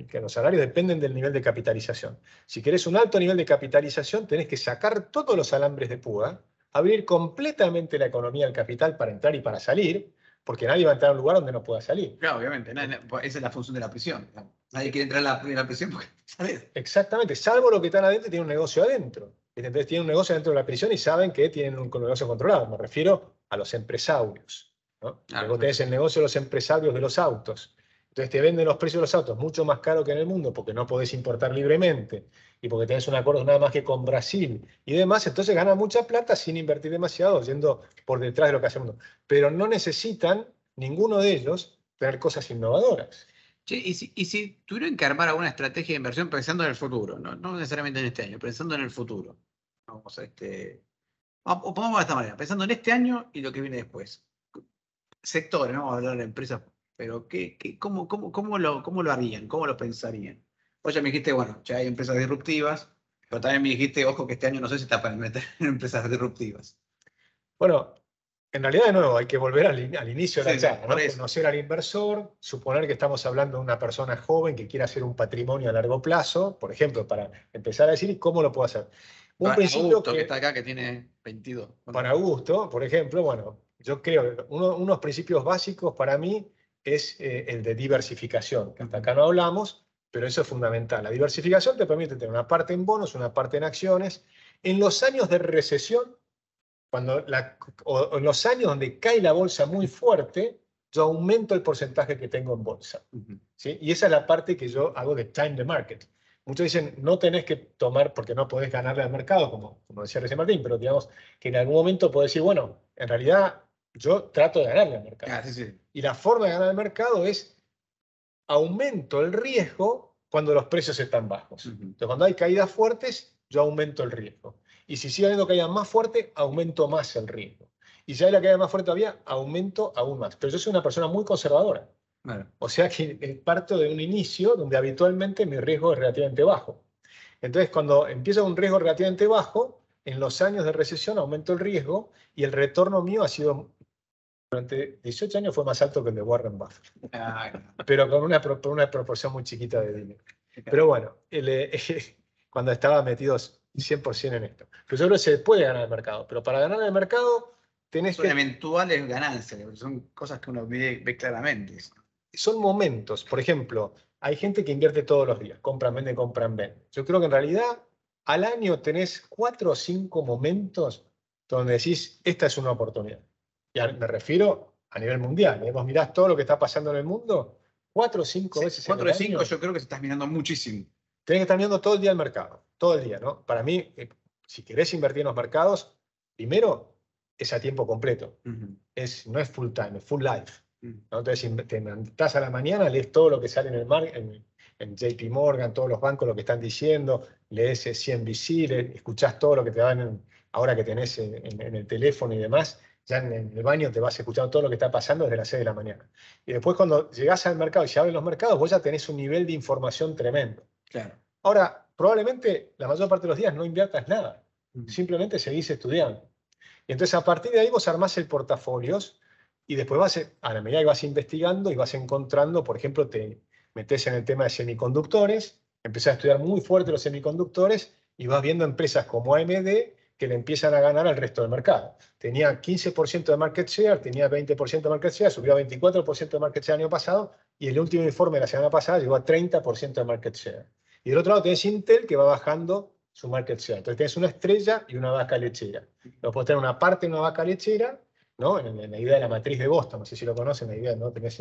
que los salarios dependen del nivel de capitalización. Si querés un alto nivel de capitalización, tenés que sacar todos los alambres de púa, abrir completamente la economía del capital para entrar y para salir, porque nadie va a entrar a un lugar donde no pueda salir. Claro, obviamente, pues, esa es la función de la prisión. Nadie quiere entrar a la, en la prisión porque Exactamente, salvo lo que están adentro y un negocio adentro. Entonces tienen un negocio dentro de la prisión y saben que tienen un negocio controlado. Me refiero a los empresarios. tenés el negocio de los empresarios de los autos entonces te venden los precios de los autos mucho más caro que en el mundo porque no podés importar libremente y porque tenés un acuerdo nada más que con Brasil y demás, entonces ganan mucha plata sin invertir demasiado, yendo por detrás de lo que hace el mundo. Pero no necesitan, ninguno de ellos, tener cosas innovadoras. y, si, y tuvieran que armar alguna estrategia de inversión pensando en el futuro, no, necesariamente en este año, pensando en el futuro. Vamos a este. O pongamos de esta manera, pensando en este año y lo que viene después. Sectores, vamos a hablar de empresas pero ¿qué, cómo, lo, ¿cómo lo harían? ¿Cómo lo pensarían? Oye, me dijiste, bueno, ya hay empresas disruptivas, pero también me dijiste, ojo, que este año no sé si está para meter en empresas disruptivas. Bueno, en realidad, de nuevo, hay que volver al, inicio de la conocer al inversor, suponer que estamos hablando de una persona joven que quiere hacer un patrimonio a largo plazo, por ejemplo, para empezar a decir cómo lo puedo hacer. Un para Augusto, que, está acá, que tiene 22. Para Gusto por ejemplo, bueno, yo creo, uno, unos principios básicos para mí es eh, el de diversificación, que hasta acá no hablamos, pero eso es fundamental. La diversificación te permite tener una parte en bonos, una parte en acciones. En los años de recesión, cuando o, en los años donde cae la bolsa muy fuerte, yo aumento el porcentaje que tengo en bolsa. ¿sí? Y esa es la parte que yo hago de time the market. Muchos dicen, no tenés que tomar porque no podés ganarle al mercado, como, como decía recién Martín, pero digamos que en algún momento podés decir, bueno, en realidad yo trato de ganarle al mercado. Ah, sí, sí. Y la forma de ganar el mercado es aumento el riesgo cuando los precios están bajos. Entonces, cuando hay caídas fuertes, yo aumento el riesgo. Y si sigue habiendo caídas más fuertes, aumento más el riesgo. Y si hay la caída más fuerte todavía, aumento aún más. Pero yo soy una persona muy conservadora. O sea que parto de un inicio donde habitualmente mi riesgo es relativamente bajo. Entonces, cuando empieza un riesgo relativamente bajo, en los años de recesión aumento el riesgo y el retorno mío ha sido durante 18 años fue más alto que el de Warren Buffett, pero con una, una proporción muy chiquita de dinero. Pero bueno, eh, cuando estaba metido 100% en esto. Pero yo creo que se puede ganar el mercado, pero para ganar el mercado tenés son que... eventuales ganancias, son cosas que uno ve, claramente. Son momentos, por ejemplo, hay gente que invierte todos los días, compran, venden, compran, ven. Yo creo que en realidad al año tenés cuatro o cinco momentos donde decís, esta es una oportunidad me refiero a nivel mundial. ¿eh? Vos mirás todo lo que está pasando en el mundo, cuatro o cinco veces. Cuatro o cinco, yo creo que se está mirando muchísimo. Tienes que estar mirando todo el día el mercado, todo el día, ¿no? Para mí, eh, si querés invertir en los mercados, primero es a tiempo completo. es, no es full time, es full life. Mm. Entonces, te a la mañana, lees todo lo que sale en el mar, en, JP Morgan, todos los bancos lo que están diciendo, lees CNBC, visible escuchás todo lo que te dan ahora que tenés en, en, el teléfono y demás, ya en el baño te vas escuchando todo lo que está pasando desde las 6 de la mañana. Y después cuando llegás al mercado y se abren los mercados, vos ya tenés un nivel de información tremendo. Claro. Ahora, probablemente la mayor parte de los días no inviertas nada, simplemente seguís estudiando. Y entonces a partir de ahí vos armás el portafolios y después vas, a la medida que vas investigando y vas encontrando, por ejemplo, te metes en el tema de semiconductores, empezás a estudiar muy fuerte los semiconductores y vas viendo empresas como AMD que le empiezan a ganar al resto del mercado. Tenía 15% de market share, tenía 20% de market share, subió a 24% de market share el año pasado y el último informe de la semana pasada llegó a 30% de market share. Y del otro lado tienes Intel que va bajando su market share. Entonces tienes una estrella y una vaca lechera. Lo puedes tener una parte y una vaca lechera, ¿no? En, la idea de la matriz de Boston, no sé si lo conocen, la idea, ¿no? Tenés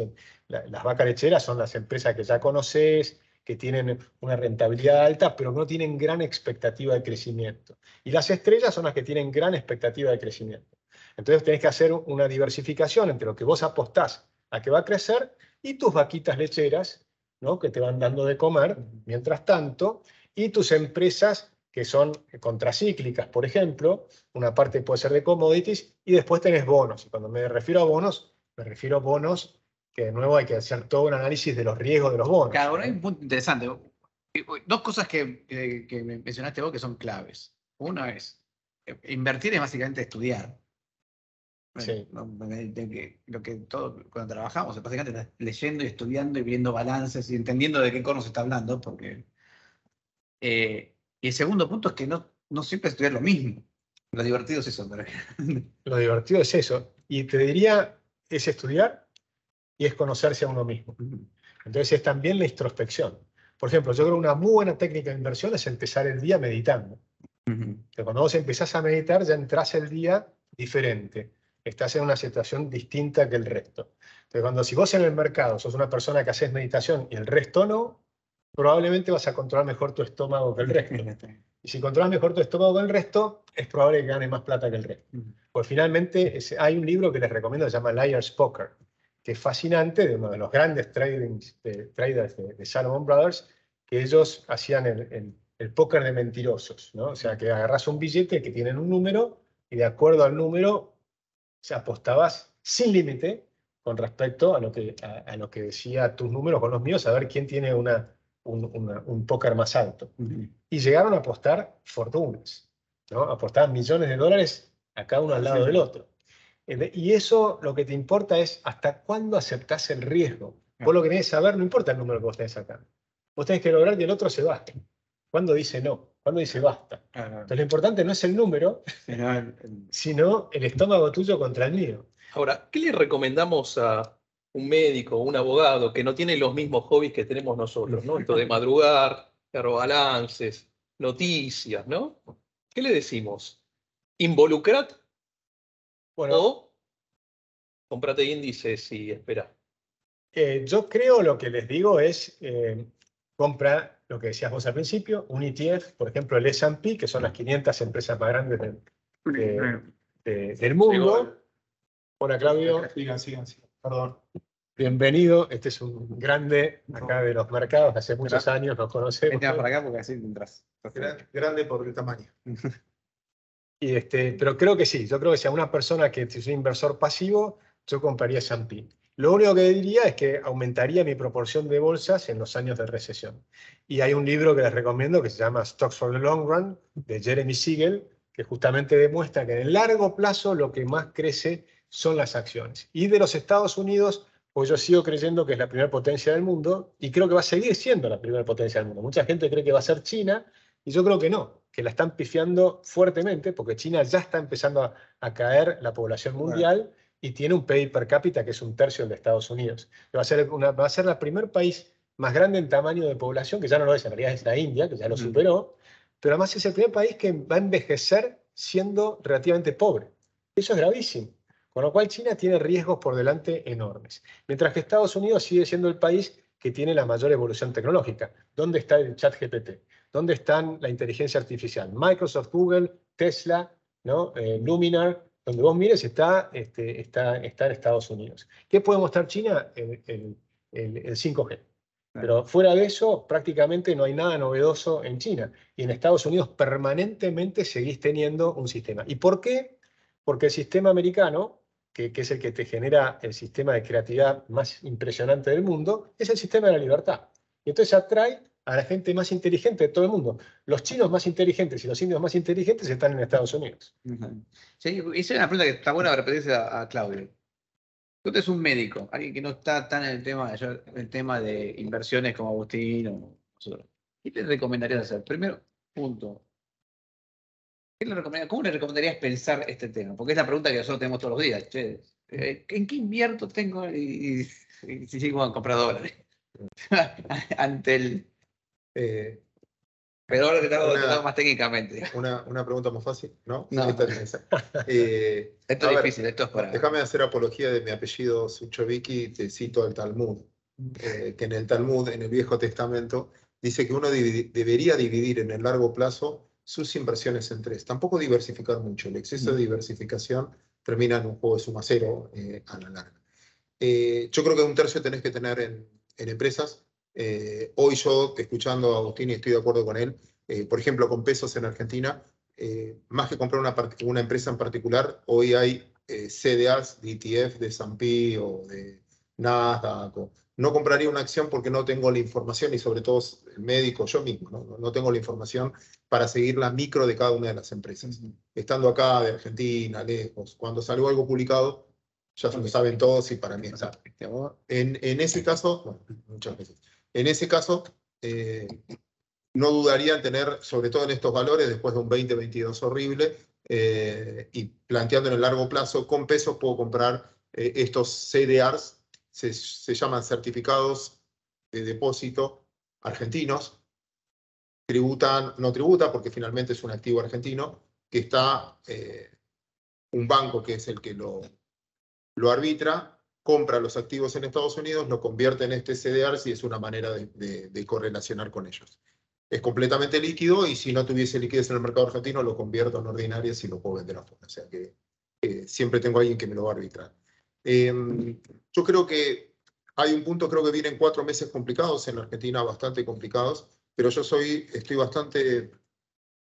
las vacas lecheras son las empresas que ya conoces, que tienen una rentabilidad alta, pero no tienen gran expectativa de crecimiento. Y las estrellas son las que tienen gran expectativa de crecimiento. Entonces tenés que hacer una diversificación entre lo que vos apostás a que va a crecer y tus vaquitas lecheras, ¿no? que te van dando de comer, mientras tanto, y tus empresas que son contracíclicas, por ejemplo, una parte puede ser de commodities y después tenés bonos. Y cuando me refiero a bonos, me refiero a bonos que de nuevo hay que hacer todo un análisis de los riesgos de los bonos. Claro, hay un punto interesante. Dos cosas que, mencionaste vos que son claves. Una es, eh, invertir es básicamente estudiar. Sí. Lo que todo, cuando trabajamos, básicamente leyendo y estudiando y viendo balances y entendiendo de qué cono se está hablando, porque. Eh, y el segundo punto es que no, no siempre estudiar lo mismo. Lo divertido es eso. Lo divertido es eso. Y te diría, es estudiar y es conocerse a uno mismo. Entonces es también la introspección. Por ejemplo, yo creo que una muy buena técnica de inversión es empezar el día meditando. Cuando vos empezás a meditar, ya entras el día diferente. Estás en una situación distinta que el resto. Entonces, cuando si vos en el mercado sos una persona que haces meditación y el resto no, probablemente vas a controlar mejor tu estómago que el resto. Y si controlas mejor tu estómago que el resto, es probable que ganes más plata que el resto. Pues finalmente hay un libro que les recomiendo, que se llama Liar's Poker, fascinante de uno de los grandes traders de, Salomon Brothers, que ellos hacían el, el, póker de mentirosos, ¿no? O sea, que agarras un billete que tienen un número y de acuerdo al número se apostabas sin límite con respecto a lo, que, a, lo que decía tus números con los míos, a ver quién tiene una, un, póker más alto. Y llegaron a apostar fortunas, ¿no? Apostaban millones de dólares a cada uno al lado del otro. Y eso lo que te importa es hasta cuándo aceptás el riesgo. Vos lo que tenés que saber, no importa el número que vos tenés acá. Vos tenés que lograr que el otro se basta. ¿Cuándo dice no? ¿Cuándo dice basta? Ah, Entonces lo importante no es el número, sino el estómago tuyo contra el mío. Ahora, ¿qué le recomendamos a un médico, un abogado que no tiene los mismos hobbies que tenemos nosotros? ¿no? Esto de madrugar, balances, noticias, ¿no? ¿Qué le decimos? Involucrat bueno, comprate índices y espera. Eh, yo creo lo que les digo es eh, compra lo que decías vos al principio, un ETF, por ejemplo el S&P, que son las 500 empresas más grandes del, mundo. Hola Claudio. Sigan, sigan, sigan. Perdón. Bienvenido, este es un grande acá de los mercados, hace muchos años los conocemos. Vente para acá porque así entras. grande por el tamaño. Este, pero creo que sí, yo creo que si a una persona que es un inversor pasivo, yo compraría S&P. Lo único que diría es que aumentaría mi proporción de bolsas en los años de recesión. Y hay un libro que les recomiendo que se llama Stocks for the Long Run, de Jeremy Siegel, que justamente demuestra que en el largo plazo lo que más crece son las acciones. Y de los Estados Unidos, pues yo sigo creyendo que es la primera potencia del mundo y creo que va a seguir siendo la primera potencia del mundo. Mucha gente cree que va a ser China, y yo creo que no, que la están pifiando fuertemente porque China ya está empezando a, caer la población mundial y tiene un PIB per cápita que es un tercio del de Estados Unidos. Va a ser, va a ser el primer país más grande en tamaño de población, que ya no lo es, en realidad es la India, que ya lo mm. superó, pero además es el primer país que va a envejecer siendo relativamente pobre. Eso es gravísimo. Con lo cual China tiene riesgos por delante enormes. Mientras que Estados Unidos sigue siendo el país que tiene la mayor evolución tecnológica. ¿Dónde está el chat GPT? ¿Dónde están la inteligencia artificial? Microsoft, Google, Tesla, ¿no? Eh, Luminar, donde vos mires está, este, está, está en Estados Unidos. ¿Qué puede mostrar China? El, el, 5G. Pero fuera de eso, prácticamente no hay nada novedoso en China. Y en Estados Unidos permanentemente seguís teniendo un sistema. ¿Y por qué? Porque el sistema americano, que, que es el que te genera el sistema de creatividad más impresionante del mundo, es el sistema de la libertad. Y entonces atrae a la gente más inteligente de todo el mundo. Los chinos más inteligentes y los indios más inteligentes están en Estados Unidos. esa es una pregunta que está buena para repetirse a, Claudio. Tú es un médico, alguien que no está tan en el tema, el tema de inversiones como Agustín o nosotros. ¿Qué le recomendarías hacer? Primero, punto. ¿Cómo le recomendarías pensar este tema? Porque es la pregunta que nosotros tenemos todos los días. Eh, ¿En qué invierto tengo y, si sigo a comprar dólares? Ante el eh, pero ahora te más técnicamente. Una, pregunta más fácil, ¿no? Eh, esto es difícil, esto es para. Déjame hacer apología de mi apellido Suchovicki, te cito el Talmud. Eh, que en el Talmud, en el Viejo Testamento, dice que uno debería dividir en el largo plazo sus inversiones en tres. Tampoco diversificar mucho. El exceso de mm. diversificación termina en un juego de suma cero eh, a la larga. yo creo que un tercio tenés que tener en, en empresas, eh, hoy yo, escuchando a Agustín y estoy de acuerdo con él, eh, por ejemplo, con pesos en Argentina, eh, más que comprar una, empresa en particular, hoy hay CDAs ETF de e S&P o de Nasdaq. no compraría una acción porque no tengo la información y sobre todo el médico, yo mismo, ¿no? tengo la información para seguir la micro de cada una de las empresas. Estando acá de Argentina, lejos, cuando salió algo publicado, ya lo saben todos y para mí este, En, ese caso, muchas veces. En ese caso, eh, no dudaría en tener, sobre todo en estos valores, después de un 2022 horrible, eh, y planteando en el largo plazo, con pesos puedo comprar eh, estos CDRs, se, llaman certificados de depósito argentinos, tributan, no tributa porque finalmente es un activo argentino, que está un banco que es el que lo, lo arbitra, compra los activos en Estados Unidos, lo convierte en este CDR si es una manera de, correlacionar con ellos. Es completamente líquido y si no tuviese liquidez en el mercado argentino, lo convierto en ordinaria si lo puedo vender a fondo. O sea que eh, siempre tengo a alguien que me lo va a arbitrar. Em, yo creo que hay un punto, creo que vienen cuatro meses complicados en la Argentina, bastante complicados, pero yo soy, estoy bastante,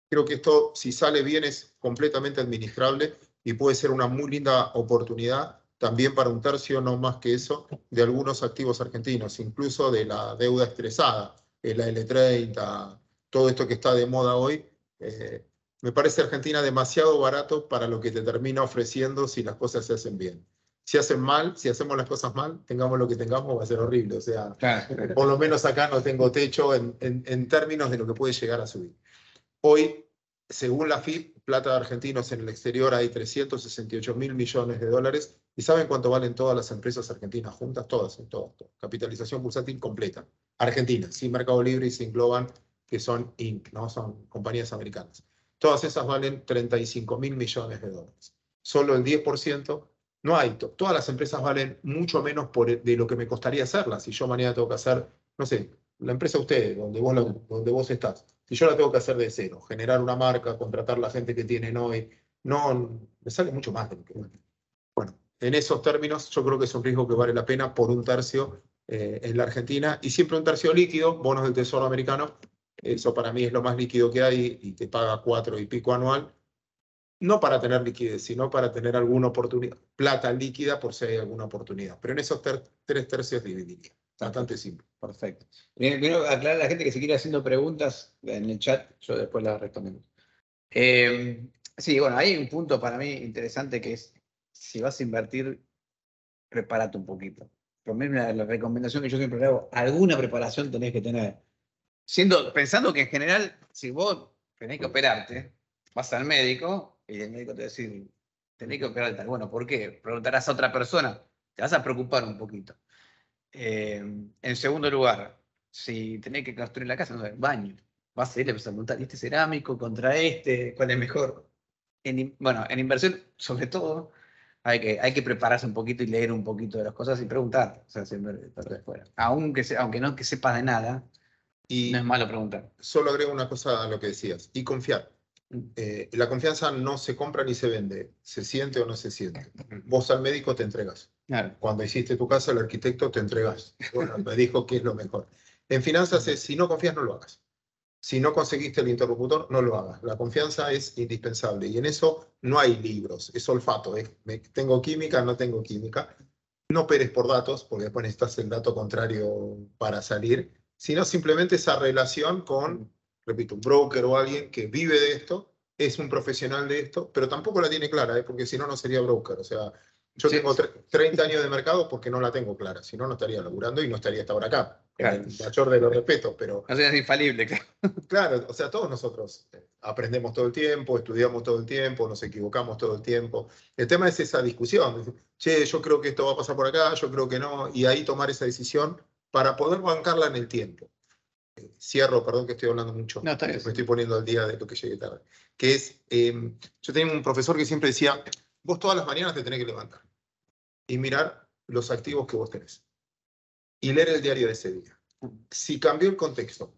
creo que esto, si sale bien, es completamente administrable y puede ser una muy linda oportunidad también para un tercio, no más que eso, de algunos activos argentinos, incluso de la deuda estresada, eh, la L30, todo esto que está de moda hoy. Eh, me parece Argentina demasiado barato para lo que te termina ofreciendo si las cosas se hacen bien. Si hacen mal, si hacemos las cosas mal, tengamos lo que tengamos, va a ser horrible. O sea, por lo menos acá no tengo techo en, términos de lo que puede llegar a subir. Hoy, según la FIP, plata de argentinos en el exterior hay 368 mil millones de dólares ¿Y saben cuánto valen todas las empresas argentinas juntas? Eh, todas, todas, Capitalización bursátil completa. Argentina, sin Mercado Libre y sin Globan, que son Inc., ¿no? Son compañías americanas. Todas esas valen 35 mil millones de dólares. Solo el 10%, no hay. todas las empresas valen mucho menos de lo que me costaría hacerlas. Si yo mañana tengo que hacer, no sé, la empresa ustedes donde vos, donde vos estás, si yo la tengo que hacer de cero, generar una marca, contratar la gente que tienen hoy, no, me sale mucho más de lo que en esos términos, yo creo que es un riesgo que vale la pena por un tercio eh, en la Argentina y siempre un tercio líquido, bonos del Tesoro americano. Eso para mí es lo más líquido que hay y te paga cuatro y pico anual. No para tener liquidez, sino para tener alguna oportunidad, plata líquida por si hay alguna oportunidad. Pero en esos tres tercios dividiría. Bastante simple. Perfecto. quiero aclarar a la gente que se quiere haciendo preguntas en el chat, yo después las respondo. Eh, sí, bueno, hay un punto para mí interesante que es si vas a invertir, prepárate un poquito. Por la recomendación que yo siempre le hago, alguna preparación tenés que tener. pensando que en general, si vos tenés que operarte, vas al médico y el médico te va a decir, tenés que operarte. Bueno, ¿por qué? Preguntarás a otra persona, te vas a preocupar un poquito. Em, en segundo lugar, si tenés que construir la casa, no el baño. Vas a ir a preguntar, ¿este cerámico contra este? ¿Cuál es mejor? bueno, en inversión, sobre todo, hay que, prepararse un poquito y leer un poquito de las cosas y preguntar. O sea, fuera. Aunque, no que de nada, no es malo preguntar. Solo agrego una cosa a lo que decías, y confiar. Mm. Eh, la confianza no se compra ni se vende, se siente o no se siente. Mm. Vos al médico te entregas. Cuando hiciste tu casa, al arquitecto te entregas. Bueno, me dijo que es lo mejor. En finanzas es, si no confías, no lo hagas. Si no conseguiste el interlocutor, no lo hagas. La confianza es indispensable y en eso no hay libros, es olfato. ¿eh? tengo química, no tengo química. No operes por datos, porque después necesitas el dato contrario para salir, sino simplemente esa relación con, repito, un broker o alguien que vive de esto, es un profesional de esto, pero tampoco la tiene clara, ¿eh? porque si no, no sería broker. O sea, yo tengo 30 años de mercado porque no la tengo clara, si no, no estaría laburando y no estaría hasta ahora acá. mayor de los respetos, pero. No es infalible, claro. Claro, o sea, todos nosotros eh, aprendemos todo el tiempo, estudiamos todo el tiempo, nos equivocamos todo el tiempo. El tema es esa discusión. Che, yo creo que esto va a pasar por acá, yo creo que no, y ahí tomar esa decisión para poder bancarla en el tiempo. Eh, cierro, perdón que estoy hablando mucho. No, está bien. Me estoy poniendo al día de lo que llegué tarde. Que es, em, yo tenía un profesor que siempre decía, Vos todas las mañanas te tenés que levantar y mirar los activos que vos tenés y leer el diario de ese día. Si cambió el contexto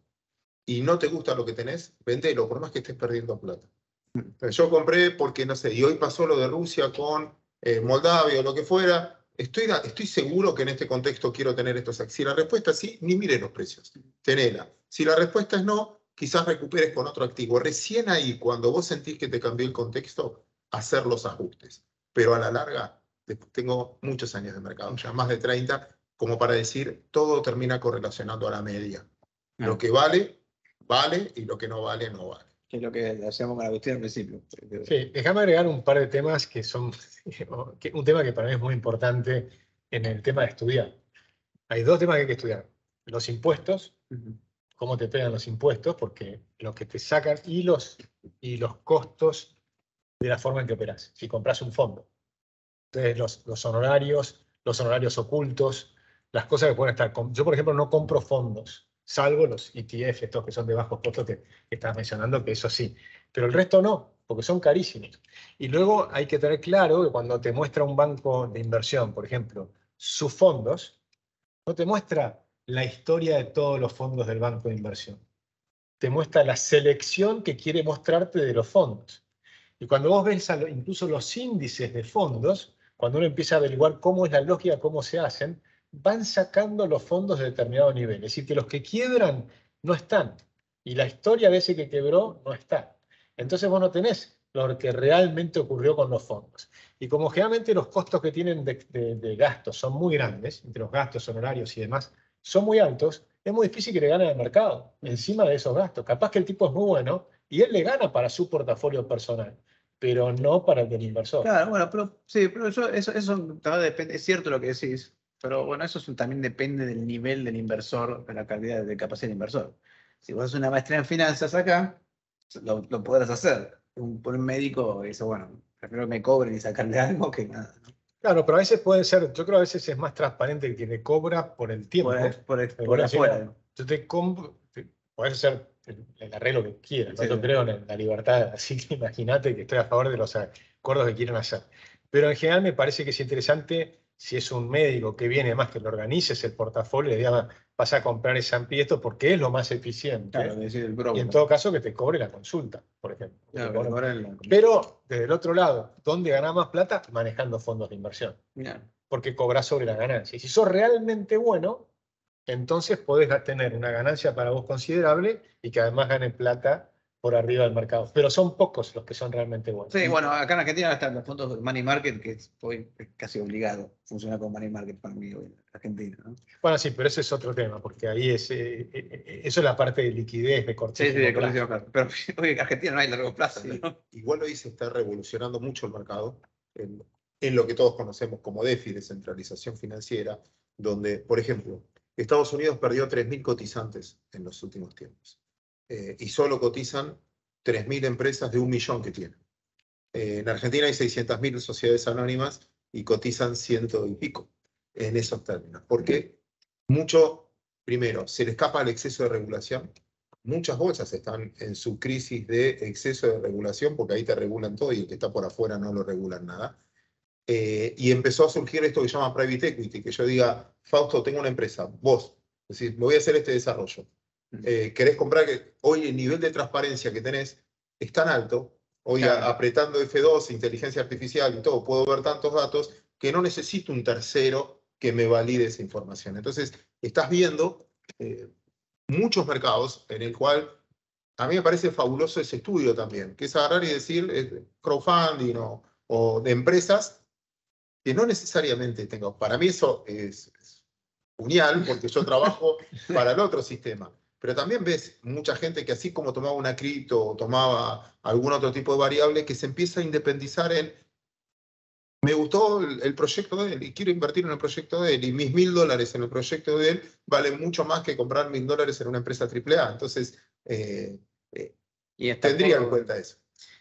y no te gusta lo que tenés, vendelo, por más que estés perdiendo plata. Mm. Yo compré porque, no sé, y hoy pasó lo de Rusia con eh, Moldavia o lo que fuera. Estoy, estoy seguro que en este contexto quiero tener estos activos. Si la respuesta es sí, ni mire los precios, tenela. Si la respuesta es no, quizás recuperes con otro activo. Recién ahí, cuando vos sentís que te cambió el contexto, hacer los ajustes. Pero a la larga, tengo muchos años de mercado, ya más de 30, como para decir, todo termina correlacionando a la media. Lo que vale, vale, y lo que no vale, no vale. es lo que hacíamos con Agustín al principio. Sí, déjame agregar un par de temas que son, un tema que para mí es muy importante en el tema de estudiar. Hay dos temas que hay que estudiar. Los impuestos, cómo te pegan los impuestos, porque lo que te sacan y los, y los costos de la forma en que operás, si compras un fondo. Entonces, los, honorarios, los honorarios ocultos, las cosas que pueden estar... Yo, por ejemplo, no compro fondos, salvo los ETF, estos que son de bajos costos que, estabas mencionando, que eso sí. Pero el resto no, porque son carísimos. Y luego hay que tener claro que cuando te muestra un banco de inversión, por ejemplo, sus fondos, no te muestra la historia de todos los fondos del banco de inversión. Te muestra la selección que quiere mostrarte de los fondos. Y cuando vos ves incluso los índices de fondos, cuando uno empieza a averiguar cómo es la lógica, cómo se hacen, van sacando los fondos de determinado nivel. Es decir, que los que quiebran no están. Y la historia de ese que quebró no está. Entonces vos no tenés lo que realmente ocurrió con los fondos. Y como generalmente los costos que tienen de, gastos son muy grandes, entre los gastos, honorarios y demás, son muy altos, es muy difícil que le gane al mercado encima de esos gastos. Capaz que el tipo es muy bueno y él le gana para su portafolio personal pero no para el inversor. Claro, bueno, pero sí, pero eso, eso, eso también depende, es cierto lo que decís, pero bueno, eso también depende del nivel del inversor, de la calidad de capacidad del inversor. Si vos haces una maestría en finanzas acá, lo, podrás hacer. Un, un médico dice, bueno, primero que me cobren y sacarle algo que nada. Claro, pero a veces puede ser, yo creo a veces es más transparente que tiene cobra por el tiempo. Por, por, Yo te puede ser el arreglo que quiera. ¿no? creo en la libertad, así que imagínate que estoy a favor de los acuerdos que quieran hacer. Pero en general me parece que es interesante si es un médico que viene más que lo organices el portafolio, le diga, vas a comprar ese San esto porque es lo más eficiente. decir el y en todo caso que te cobre la consulta, por ejemplo. Pero desde el otro lado, ¿dónde ganás más plata? Manejando fondos de inversión. Porque cobras sobre la ganancia. Y si sos realmente bueno, entonces podés tener una ganancia para vos considerable y que además gane plata por arriba del mercado. Pero son pocos los que son realmente buenos. Sí, bueno, acá en Argentina están los fondos de Money Market, que estoy casi obligado a funcionar con Money Market para mí hoy en Argentina. Bueno, sí, pero ese es otro tema, porque ahí es, eh, eh, eh, eso es la parte de liquidez, de corte. Sí, sí, de corte. Pero hoy en Argentina no hay largo plazo. Igual hoy se está revolucionando mucho el mercado en, lo que todos conocemos como de centralización financiera, donde, por ejemplo, Estados Unidos perdió 3.000 cotizantes en los últimos tiempos. Eh, y solo cotizan 3.000 empresas de un millón que tienen. Eh, en Argentina hay 600.000 sociedades anónimas y cotizan ciento y pico en esos términos. Porque mucho, primero, se le escapa el exceso de regulación. Muchas bolsas están en su crisis de exceso de regulación porque ahí te regulan todo y el que está por afuera no lo regulan nada. Eh, y empezó a surgir esto que se llama private equity, que yo diga, Fausto, tengo una empresa, vos, es decir, me voy a hacer este desarrollo. Eh, ¿Querés comprar? Que, hoy el nivel de transparencia que tenés es tan alto, hoy apretando F2, inteligencia artificial y todo, puedo ver tantos datos que no necesito un tercero que me valide esa información. Entonces, estás viendo eh, muchos mercados en el cual a mí me parece fabuloso ese estudio también, que es agarrar y decir eh, crowdfunding o de empresas que no necesariamente tengo. Para mí eso es, unial, porque yo trabajo para el otro sistema. Pero también ves mucha gente que así como tomaba una cripto o tomaba algún otro tipo de variable, que se empieza a independizar en, me gustó el, proyecto de él y quiero invertir en el proyecto de él y mis mil dólares en el proyecto de él valen mucho más que comprar mil dólares en una empresa AAA. Entonces, eh, eh, tendría en cuenta eso.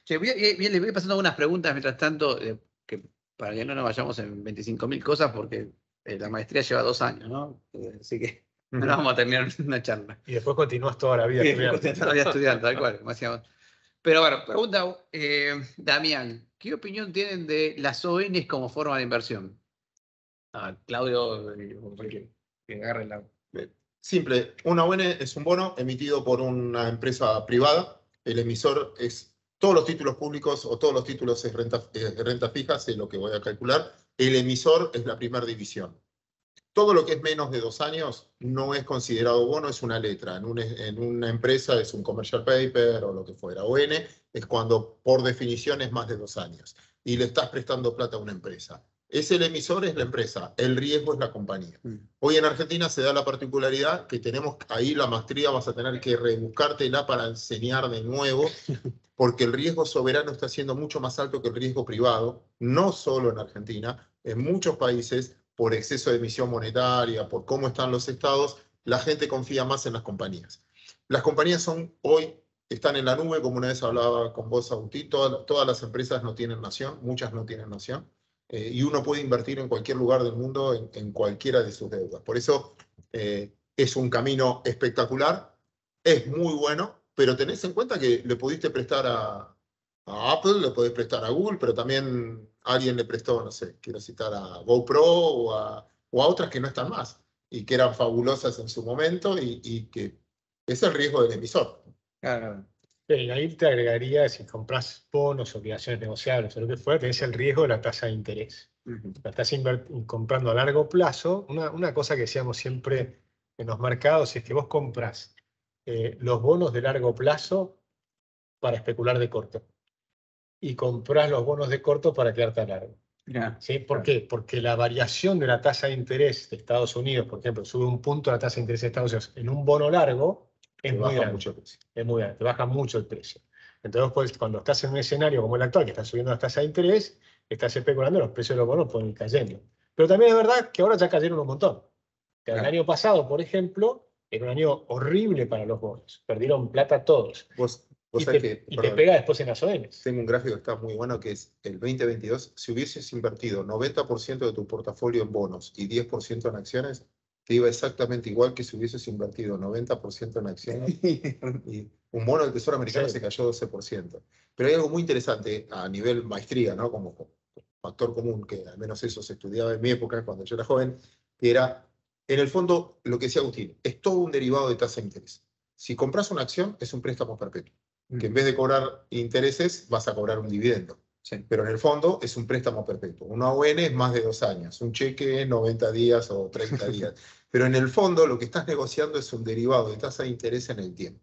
Eh, bien voy, le voy pasando algunas preguntas mientras tanto, para que no nos vayamos en 25.000 cosas, porque eh, la maestría lleva dos años, ¿no? Eh, así que no vamos a terminar una charla. Y después continúas toda la vida estudiando. estudiando, tal cual, demasiado. Pero bueno, pregunta eh, Damián, ¿qué opinión tienen de las ONs como forma de inversión? Ah, Claudio, que, que agarre la... Simple, una ON es un bono emitido por una empresa privada. El emisor es todos los títulos públicos o todos los títulos de renta, fija, es lo que voy a calcular, el emisor es la primera división. Todo lo que es menos de dos años no es considerado bono, es una letra. En, en una empresa es un commercial paper o lo que fuera, o es cuando por definición es más de dos años y le estás prestando plata a una empresa. Es el emisor, es la empresa, el riesgo es la compañía. Mm. Hoy en Argentina se da la particularidad que tenemos ahí la maestría, vas a tener que rebuscártela para enseñar de nuevo, porque el riesgo soberano está siendo mucho más alto que el riesgo privado, no solo en Argentina, en muchos países, por exceso de emisión monetaria, por cómo están los estados, la gente confía más en las compañías. Las compañías son hoy están en la nube, como una vez hablaba con vos, Auti, todas las empresas no tienen nación, muchas no tienen nación. Eh, y uno puede invertir en cualquier lugar del mundo en, cualquiera de sus deudas. Por eso eh, es un camino espectacular, es muy bueno, pero tenés en cuenta que le pudiste prestar a, Apple, le podés prestar a Google, pero también alguien le prestó, no sé, quiero citar a GoPro o a, o otras que no están más y que eran fabulosas en su momento y, y que es el riesgo del emisor. Claro ahí te agregaría, si compras bonos, obligaciones negociables o lo que fuera, tenés el riesgo de la tasa de interés. La estás comprando a largo plazo. Una, una, cosa que decíamos siempre en los mercados es que vos compras eh, los bonos de largo plazo para especular de corto y compras los bonos de corto para quedarte a largo. ¿Sí? ¿Por qué? Porque la variación de la tasa de interés de Estados Unidos, por ejemplo, sube un punto la tasa de interés de Estados Unidos en un bono largo, es muy grande. Mucho Es muy te baja mucho el precio. Entonces, pues, cuando estás en un escenario como el actual, que está subiendo las tasas de interés, estás especulando, los precios de los bonos pueden ir cayendo. Pero también es verdad que ahora ya cayeron un montón. El año pasado, por ejemplo, era un año horrible para los bonos. Perdieron plata todos. y, te, pega después en las OEMs. Tengo un gráfico que está muy bueno que es el 2022. Si hubieses invertido 90% de tu portafolio en bonos y 10% en acciones, te iba exactamente igual que si hubieses invertido 90% en acciones y un bono del Tesoro americano se cayó 12%. Pero hay algo muy interesante a nivel maestría, ¿no? Como factor común, que al menos eso se estudiaba en mi época, cuando yo era joven, que era, en el fondo, lo que decía Agustín, es todo un derivado de tasa de interés. Si compras una acción, es un préstamo perpetuo, que mm. en vez de cobrar intereses, vas a cobrar un dividendo. Pero en el fondo es un préstamo perfecto. Una ON es más de dos años, un cheque es 90 días o 30 días. Pero en el fondo lo que estás negociando es un derivado de tasa de interés en el tiempo.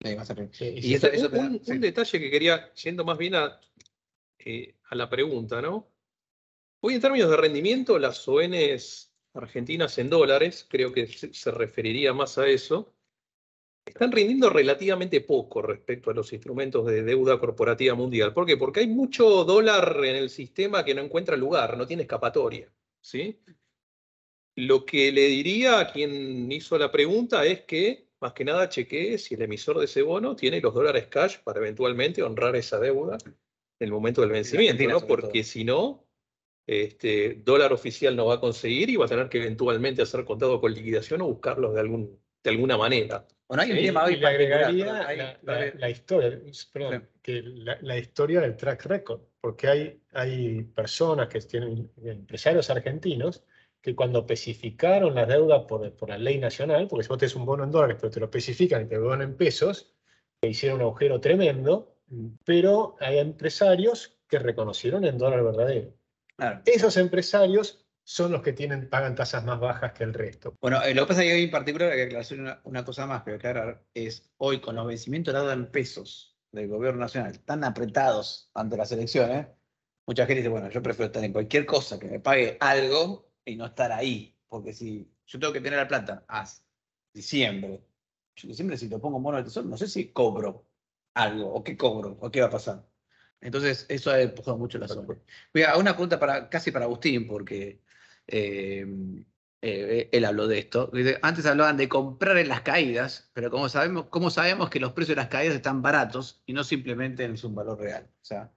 y un, detalle que quería, yendo más bien eh, a, la pregunta, ¿no? Hoy en términos de rendimiento, las ONs argentinas en dólares, creo que se referiría más a eso, están rindiendo relativamente poco respecto a los instrumentos de deuda corporativa mundial. ¿Por qué? Porque hay mucho dólar en el sistema que no encuentra lugar, no tiene escapatoria. ¿sí? Lo que le diría a quien hizo la pregunta es que, más que nada, chequee si el emisor de ese bono tiene los dólares cash para eventualmente honrar esa deuda en el momento del vencimiento, porque si no, este dólar oficial no va a conseguir y va a tener que eventualmente hacer contado con liquidación o buscarlos de algún de alguna manera. Bueno, hay un Le agregaría la, historia, que la, historia del track record, porque hay, hay personas que tienen empresarios argentinos que cuando especificaron la deuda por, por la ley nacional, porque si vos tenés un bono en dólares, pero te lo especifican y te lo dan en pesos, que hicieron un agujero tremendo, pero hay empresarios que reconocieron en dólar verdadero. Esos empresarios son los que tienen, pagan tasas más bajas que el resto. Bueno, lo que pasa es que hoy en particular hay que aclarar una, cosa más, pero aclarar es hoy con los vencimientos dados en pesos del gobierno nacional tan apretados ante las elecciones, mucha gente dice, bueno, yo prefiero estar en cualquier cosa, que me pague algo y no estar ahí, porque si yo tengo que tener la plata haz, diciembre, yo diciembre si lo pongo mono bono de tesoro, no sé si cobro algo, o qué cobro, o qué va a pasar. Entonces, eso ha empujado mucho la sombra. a una pregunta para, casi para Agustín, porque Em, eh, él habló de esto. Antes hablaban de comprar en las caídas, pero como sabemos, ¿cómo sabemos que los precios de las caídas están baratos y no simplemente en su valor real? O sea,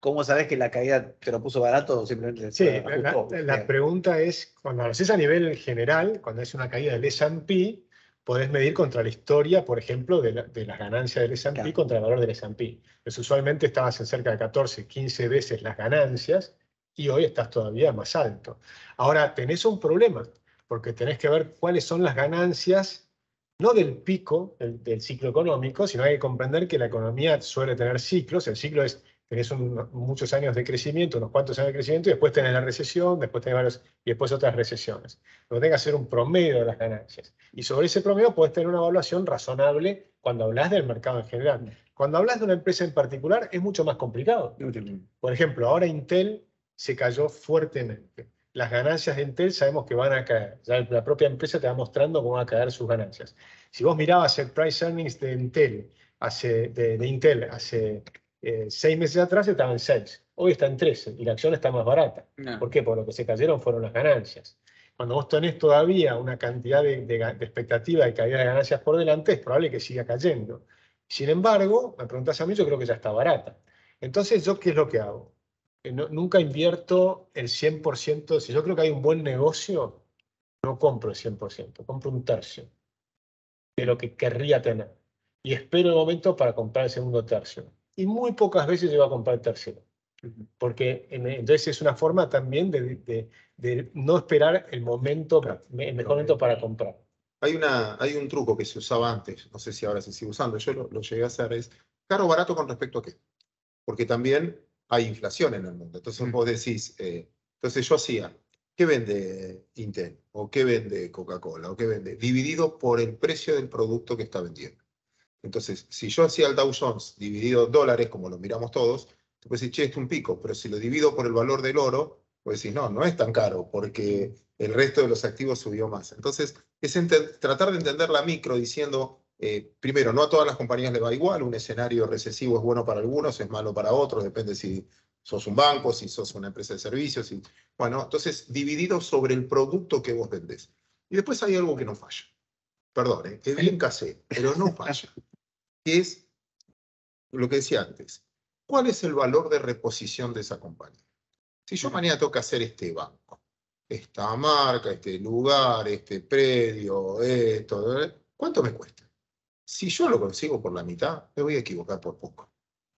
¿cómo sabes que la caída te lo puso barato o simplemente la, la, pregunta es, cuando haces a nivel general, cuando es una caída del S&P, podés medir contra la historia, por ejemplo, de, las ganancias del S&P contra el valor del S&P. Pues usualmente estabas en cerca de 14, 15 veces las ganancias y hoy estás todavía más alto. Ahora, tenés un problema, porque tenés que ver cuáles son las ganancias, no del pico del ciclo económico, sino hay que comprender que la economía suele tener ciclos, el ciclo es, tenés muchos años de crecimiento, unos cuantos años de crecimiento, y después tenés la recesión, después tenés y después otras recesiones. Lo tenés que hacer un promedio de las ganancias. Y sobre ese promedio puedes tener una evaluación razonable cuando hablas del mercado en general. Cuando hablas de una empresa en particular es mucho más complicado. Por ejemplo, ahora Intel se cayó fuertemente. Las ganancias de Intel sabemos que van a caer. la propia empresa te va mostrando cómo van a caer sus ganancias. Si vos mirabas el price earnings de Intel hace, de, Intel hace eh, seis meses atrás, estaba en 6. Hoy está en 13 y la acción está más barata. ¿Por qué? por lo que se cayeron fueron las ganancias. Cuando vos tenés todavía una cantidad de, de, de expectativa de caída de ganancias por delante, es probable que siga cayendo. Sin embargo, me preguntás a mí, yo creo que ya está barata. Entonces, ¿yo qué es lo que hago? Eh, nunca invierto el 100%. Si yo creo que hay un buen negocio, no compro el 100%, compro un tercio de lo que querría tener. Y espero el momento para comprar el segundo tercio. Y muy pocas veces llego a comprar el tercero. Porque entonces es una forma también de, de, no esperar el momento, el mejor momento para comprar. Hay, una, hay un truco que se usaba antes, no sé si ahora se sigue usando, yo lo, llegué a hacer, es caro o barato con respecto a qué. Porque también hay inflación en el mundo. Entonces mm. vos decís, eh, entonces yo hacía, ¿qué vende Intel? ¿O qué vende Coca-Cola? ¿O qué vende? Dividido por el precio del producto que está vendiendo. Entonces, si yo hacía el Dow Jones dividido en dólares, como lo miramos todos, te puedes decir, che, es un pico, pero si lo divido por el valor del oro, pues decís, no, no es tan caro, porque el resto de los activos subió más. Entonces, es tratar de entender la micro diciendo, eh, primero, no a todas las compañías le va igual, un escenario recesivo es bueno para algunos, es malo para otros, depende si sos un banco, si sos una empresa de servicios. bueno, entonces, dividido sobre el producto que vos vendés. Y después hay algo que no falla. Perdón, es bien casé, pero no falla. Que es lo que decía antes. ¿Cuál es el valor de reposición de esa compañía? Si yo mañana toca hacer este banco, esta marca, este lugar, este predio, esto, ¿eh? ¿cuánto me cuesta? Si yo lo consigo por la mitad, me voy a equivocar por poco.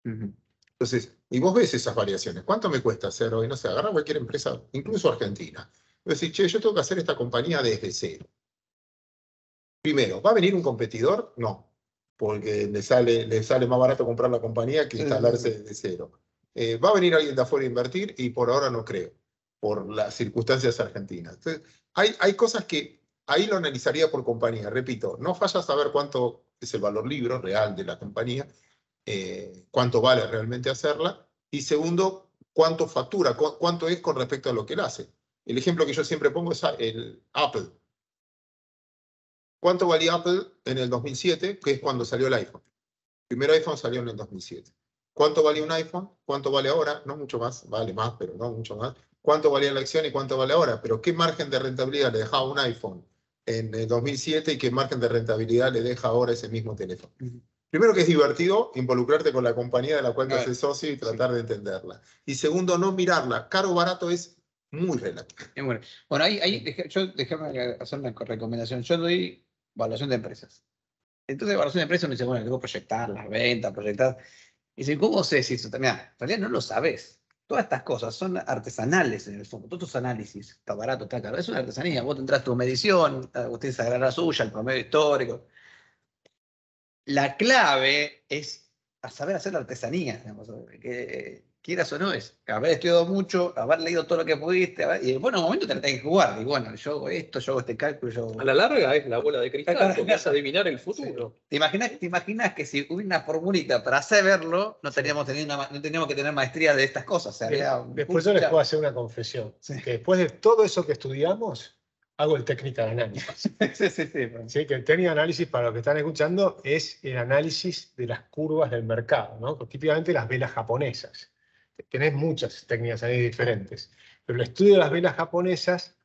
Entonces, y vos ves esas variaciones. ¿Cuánto me cuesta hacer hoy? No sé, agarra cualquier empresa, incluso Argentina. decir, che, yo tengo que hacer esta compañía desde cero. Primero, ¿va a venir un competidor? No, porque le sale, más barato comprar la compañía que instalarse desde cero. Eh, ¿Va a venir alguien de afuera a invertir? Y por ahora no creo, por las circunstancias argentinas. hay cosas que ahí lo analizaría por compañía. Repito, no falla saber cuánto es el valor libro real de la compañía, eh, cuánto vale realmente hacerla, y segundo, cuánto factura, cuánto es con respecto a lo que él hace. El ejemplo que yo siempre pongo es el Apple. ¿Cuánto valía Apple en el 2007, que es cuando salió el iPhone? El primer iPhone salió en el 2007. ¿Cuánto valía un iPhone? ¿Cuánto vale ahora? No mucho más, vale más, pero no mucho más. ¿Cuánto valía la acción y cuánto vale ahora? Pero ¿qué margen de rentabilidad le dejaba un iPhone en 2007 y qué margen de rentabilidad le deja ahora ese mismo teléfono. Primero que es divertido involucrarte con la compañía de la cual es el socio y tratar de entenderla. Y segundo, no mirarla. Caro o barato es muy relativo. Bueno, ahí, ahí yo déjame hacer una recomendación. Yo doy evaluación de empresas. Entonces, evaluación de empresas me dice, bueno, tengo que proyectar las ventas, proyectar. Y dice, ¿cómo sé si eso? también en realidad no lo sabes. Todas estas cosas son artesanales en el fondo, todos estos análisis, está barato, está caro, es una artesanía, vos tendrás tu medición, eh, usted sacará la suya, el promedio histórico. La clave es saber hacer la artesanía, que eh, quieras o no, es haber estudiado mucho, haber leído todo lo que pudiste, y y en un momento te la tenés que jugar. Y bueno, yo hago esto, yo hago este cálculo. Yo hago... A la larga es la bola de cristal, claro, vas a adivinar el futuro. ¿Te, imaginas, ¿Te imaginas que si hubiera una formulita para saberlo, no teníamos, que tener maestría de estas cosas? después yo les puedo hacer una confesión. Que después de todo eso que estudiamos, hago el técnica de análisis. sí, sí, sí. sí, que el técnico de análisis, para los que están escuchando, es el análisis de las curvas del mercado, típicamente las velas japonesas tenés muchas técnicas ahí diferentes, pero el estudio de las velas japonesas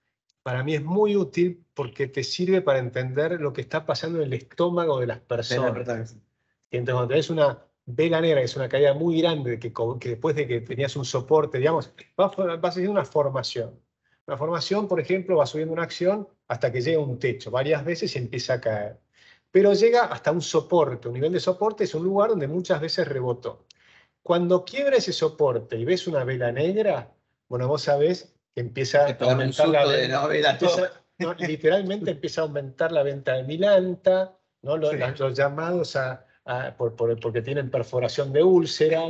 para mí es muy útil porque te sirve para entender lo que está pasando en el estómago de las personas. entonces cuando tenés una vela negra, que es una caída muy grande, que, después de que tenías un soporte, digamos, vas, vas haciendo una formación. Una formación, por ejemplo, va subiendo una acción hasta que llega a un techo varias veces y empieza a caer. Pero llega hasta un soporte, un nivel de soporte es un lugar donde muchas veces rebotó. Cuando quiebra ese soporte y ves una vela negra, bueno, vos sabés que empieza a aumentar la literalmente empieza a aumentar la venta de milanta, ¿no? los, llamados a, porque tienen perforación de úlcera.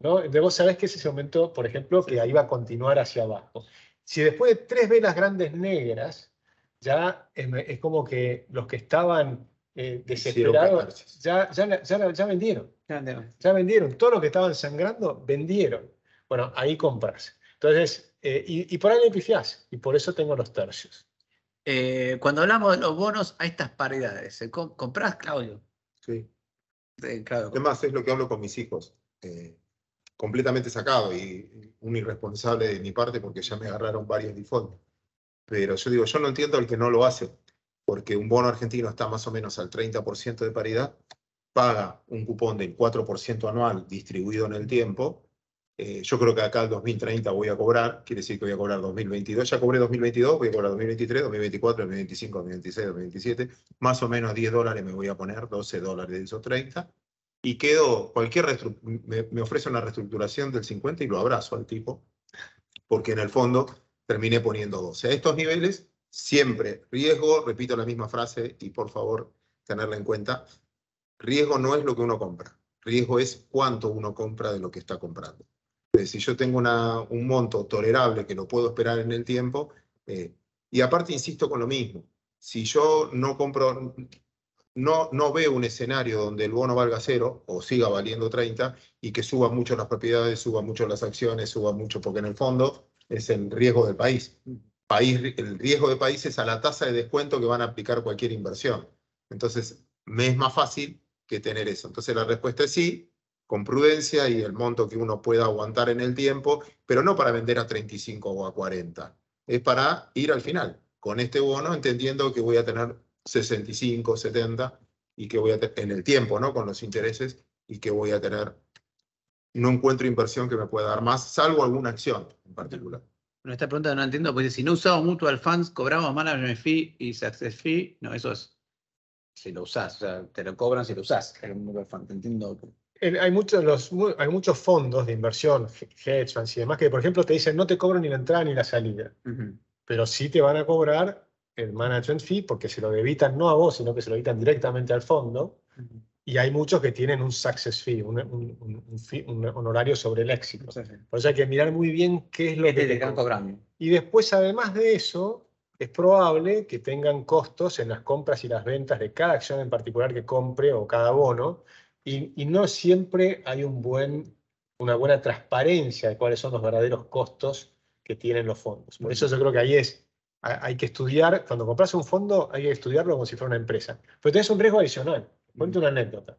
¿no? De vos sabés que ese se aumentó, por ejemplo, que ahí va a continuar hacia abajo. Si después de tres velas grandes negras, ya em, es como que los que estaban eh, ya, ya, vendieron. Ya vendieron. Todo lo que estaban sangrando, vendieron. Bueno, ahí compras. Entonces, eh, y, por ahí le pifias, Y por eso tengo los tercios. Eh, cuando hablamos de los bonos, hay estas paridades. ¿Comprás, Claudio? Sí. claro. Además, es lo que hablo con mis hijos. completamente sacado y un irresponsable de mi parte porque ya me agarraron varios default. Pero yo digo, yo no entiendo el que no lo hace porque un bono argentino está más o menos al 30% de paridad, paga un cupón del 4% anual distribuido en el tiempo. Eh, yo creo que acá el 2030 voy a cobrar, quiere decir que voy a cobrar 2022, ya cobré 2022, voy a cobrar 2023, 2024, 2025, 2026, 2027, más o menos 10 dólares me voy a poner, 12 dólares de esos 30, y quedo, cualquier, me, me ofrece una reestructuración del 50 y lo abrazo al tipo, porque en el fondo terminé poniendo 12. A estos niveles Siempre, riesgo, repito la misma frase y por favor tenerla en cuenta, riesgo no es lo que uno compra, riesgo es cuánto uno compra de lo que está comprando. Eh, si yo tengo un monto tolerable que lo puedo esperar en el tiempo, eh, y aparte insisto con lo mismo, si yo no compro, no, no veo un escenario donde el bono valga cero o siga valiendo 30 y que suba mucho las propiedades, suba mucho las acciones, suba mucho, porque en el fondo es el riesgo del país el riesgo de países a la tasa de descuento que van a aplicar cualquier inversión. Entonces, me es más fácil que tener eso. Entonces, la respuesta es sí, con prudencia y el monto que uno pueda aguantar en el tiempo, pero no para vender a 35 o a 40. Es para ir al final con este bono, entendiendo que voy a tener 65, 70 y que voy a en el tiempo, ¿no? Con los intereses y que voy a tener, no encuentro inversión que me pueda dar más, salvo alguna acción en particular esta pregunta no entiendo, porque si no usamos Mutual Funds, cobramos management fee y success fee. No, eso es si lo usás, te lo cobran si lo usás, el Mutual Fund, entiendo. Hay muchos, los, hay muchos fondos de inversión, hedge funds y demás, que por ejemplo te dicen no te cobran ni la entrada ni la salida, pero sí te van a cobrar el management fee porque se lo debitan no a vos, sino que se lo debitan directamente al fondo y hay muchos que tienen un success fee, un, un, honorario sobre el éxito. O sea Por eso hay que mirar muy bien qué es lo este que... Te grande. Y después, además de eso, es probable que tengan costos en las compras y las ventas de cada acción en particular que compre o cada bono, y, y no siempre hay un buen, una buena transparencia de cuáles son los verdaderos costos que tienen los fondos. Por eso yo creo que ahí es hay que estudiar, cuando compras un fondo hay que estudiarlo como si fuera una empresa. Pero tenés un riesgo adicional, Cuento una anécdota.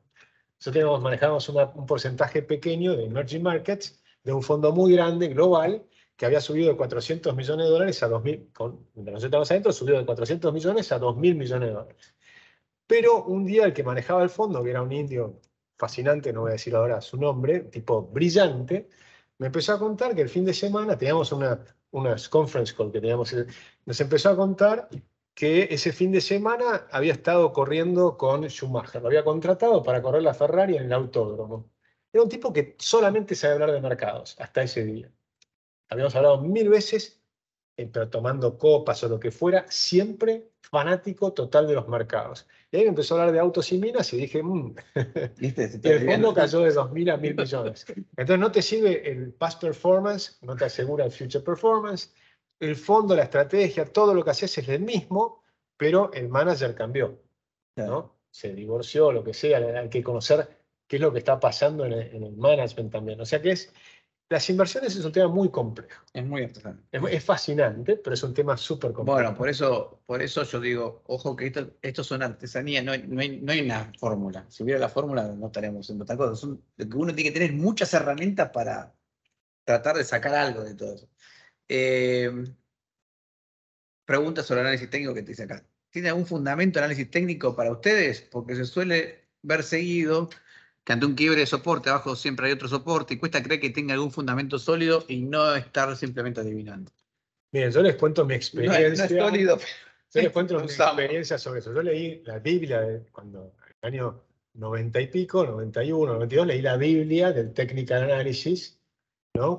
Nosotros manejábamos un porcentaje pequeño de emerging markets de un fondo muy grande, global, que había subido de 400 millones de dólares a 2.000, mientras de 400 millones a 2.000 millones de dólares. Pero un día el que manejaba el fondo, que era un indio fascinante, no voy a decir ahora su nombre, tipo brillante, me empezó a contar que el fin de semana teníamos una, unas conference call que teníamos, nos empezó a contar que ese fin de semana había estado corriendo con Schumacher, lo había contratado para correr la Ferrari en el autódromo. Era un tipo que solamente sabe hablar de mercados hasta ese día. Habíamos hablado mil veces, eh, pero tomando copas o lo que fuera, siempre fanático total de los mercados. Y ahí empezó a hablar de autos y minas y dije, mm". el fondo cayó de 2.000 a 1.000 millones. Entonces no te sirve el past performance, no te asegura el future performance, el fondo, la estrategia, todo lo que haces es el mismo, pero el manager cambió. ¿no? Se divorció, lo que sea, hay que conocer qué es lo que está pasando en el, management también. O sea que es, las inversiones es un tema muy complejo. Es muy interesante. Es, fascinante, pero es un tema súper complejo. Bueno, por eso, por eso yo digo, ojo que esto, es son artesanía, no hay, no, una fórmula. Si hubiera la fórmula, no estaríamos en tal cosa. uno tiene que tener muchas herramientas para tratar de sacar algo de todo eso. Eh, preguntas pregunta sobre análisis técnico que te dice acá. ¿Tiene algún fundamento análisis técnico para ustedes? Porque se suele ver seguido que ante un quiebre de soporte, abajo siempre hay otro soporte, y cuesta creer que tenga algún fundamento sólido y no estar simplemente adivinando. Miren, yo les cuento mi experiencia. sólido. Yo les cuento mi experiencia sobre eso. Yo leí la Biblia cuando, en el año 90 y pico, 91, 92, leí la Biblia del Technical Analysis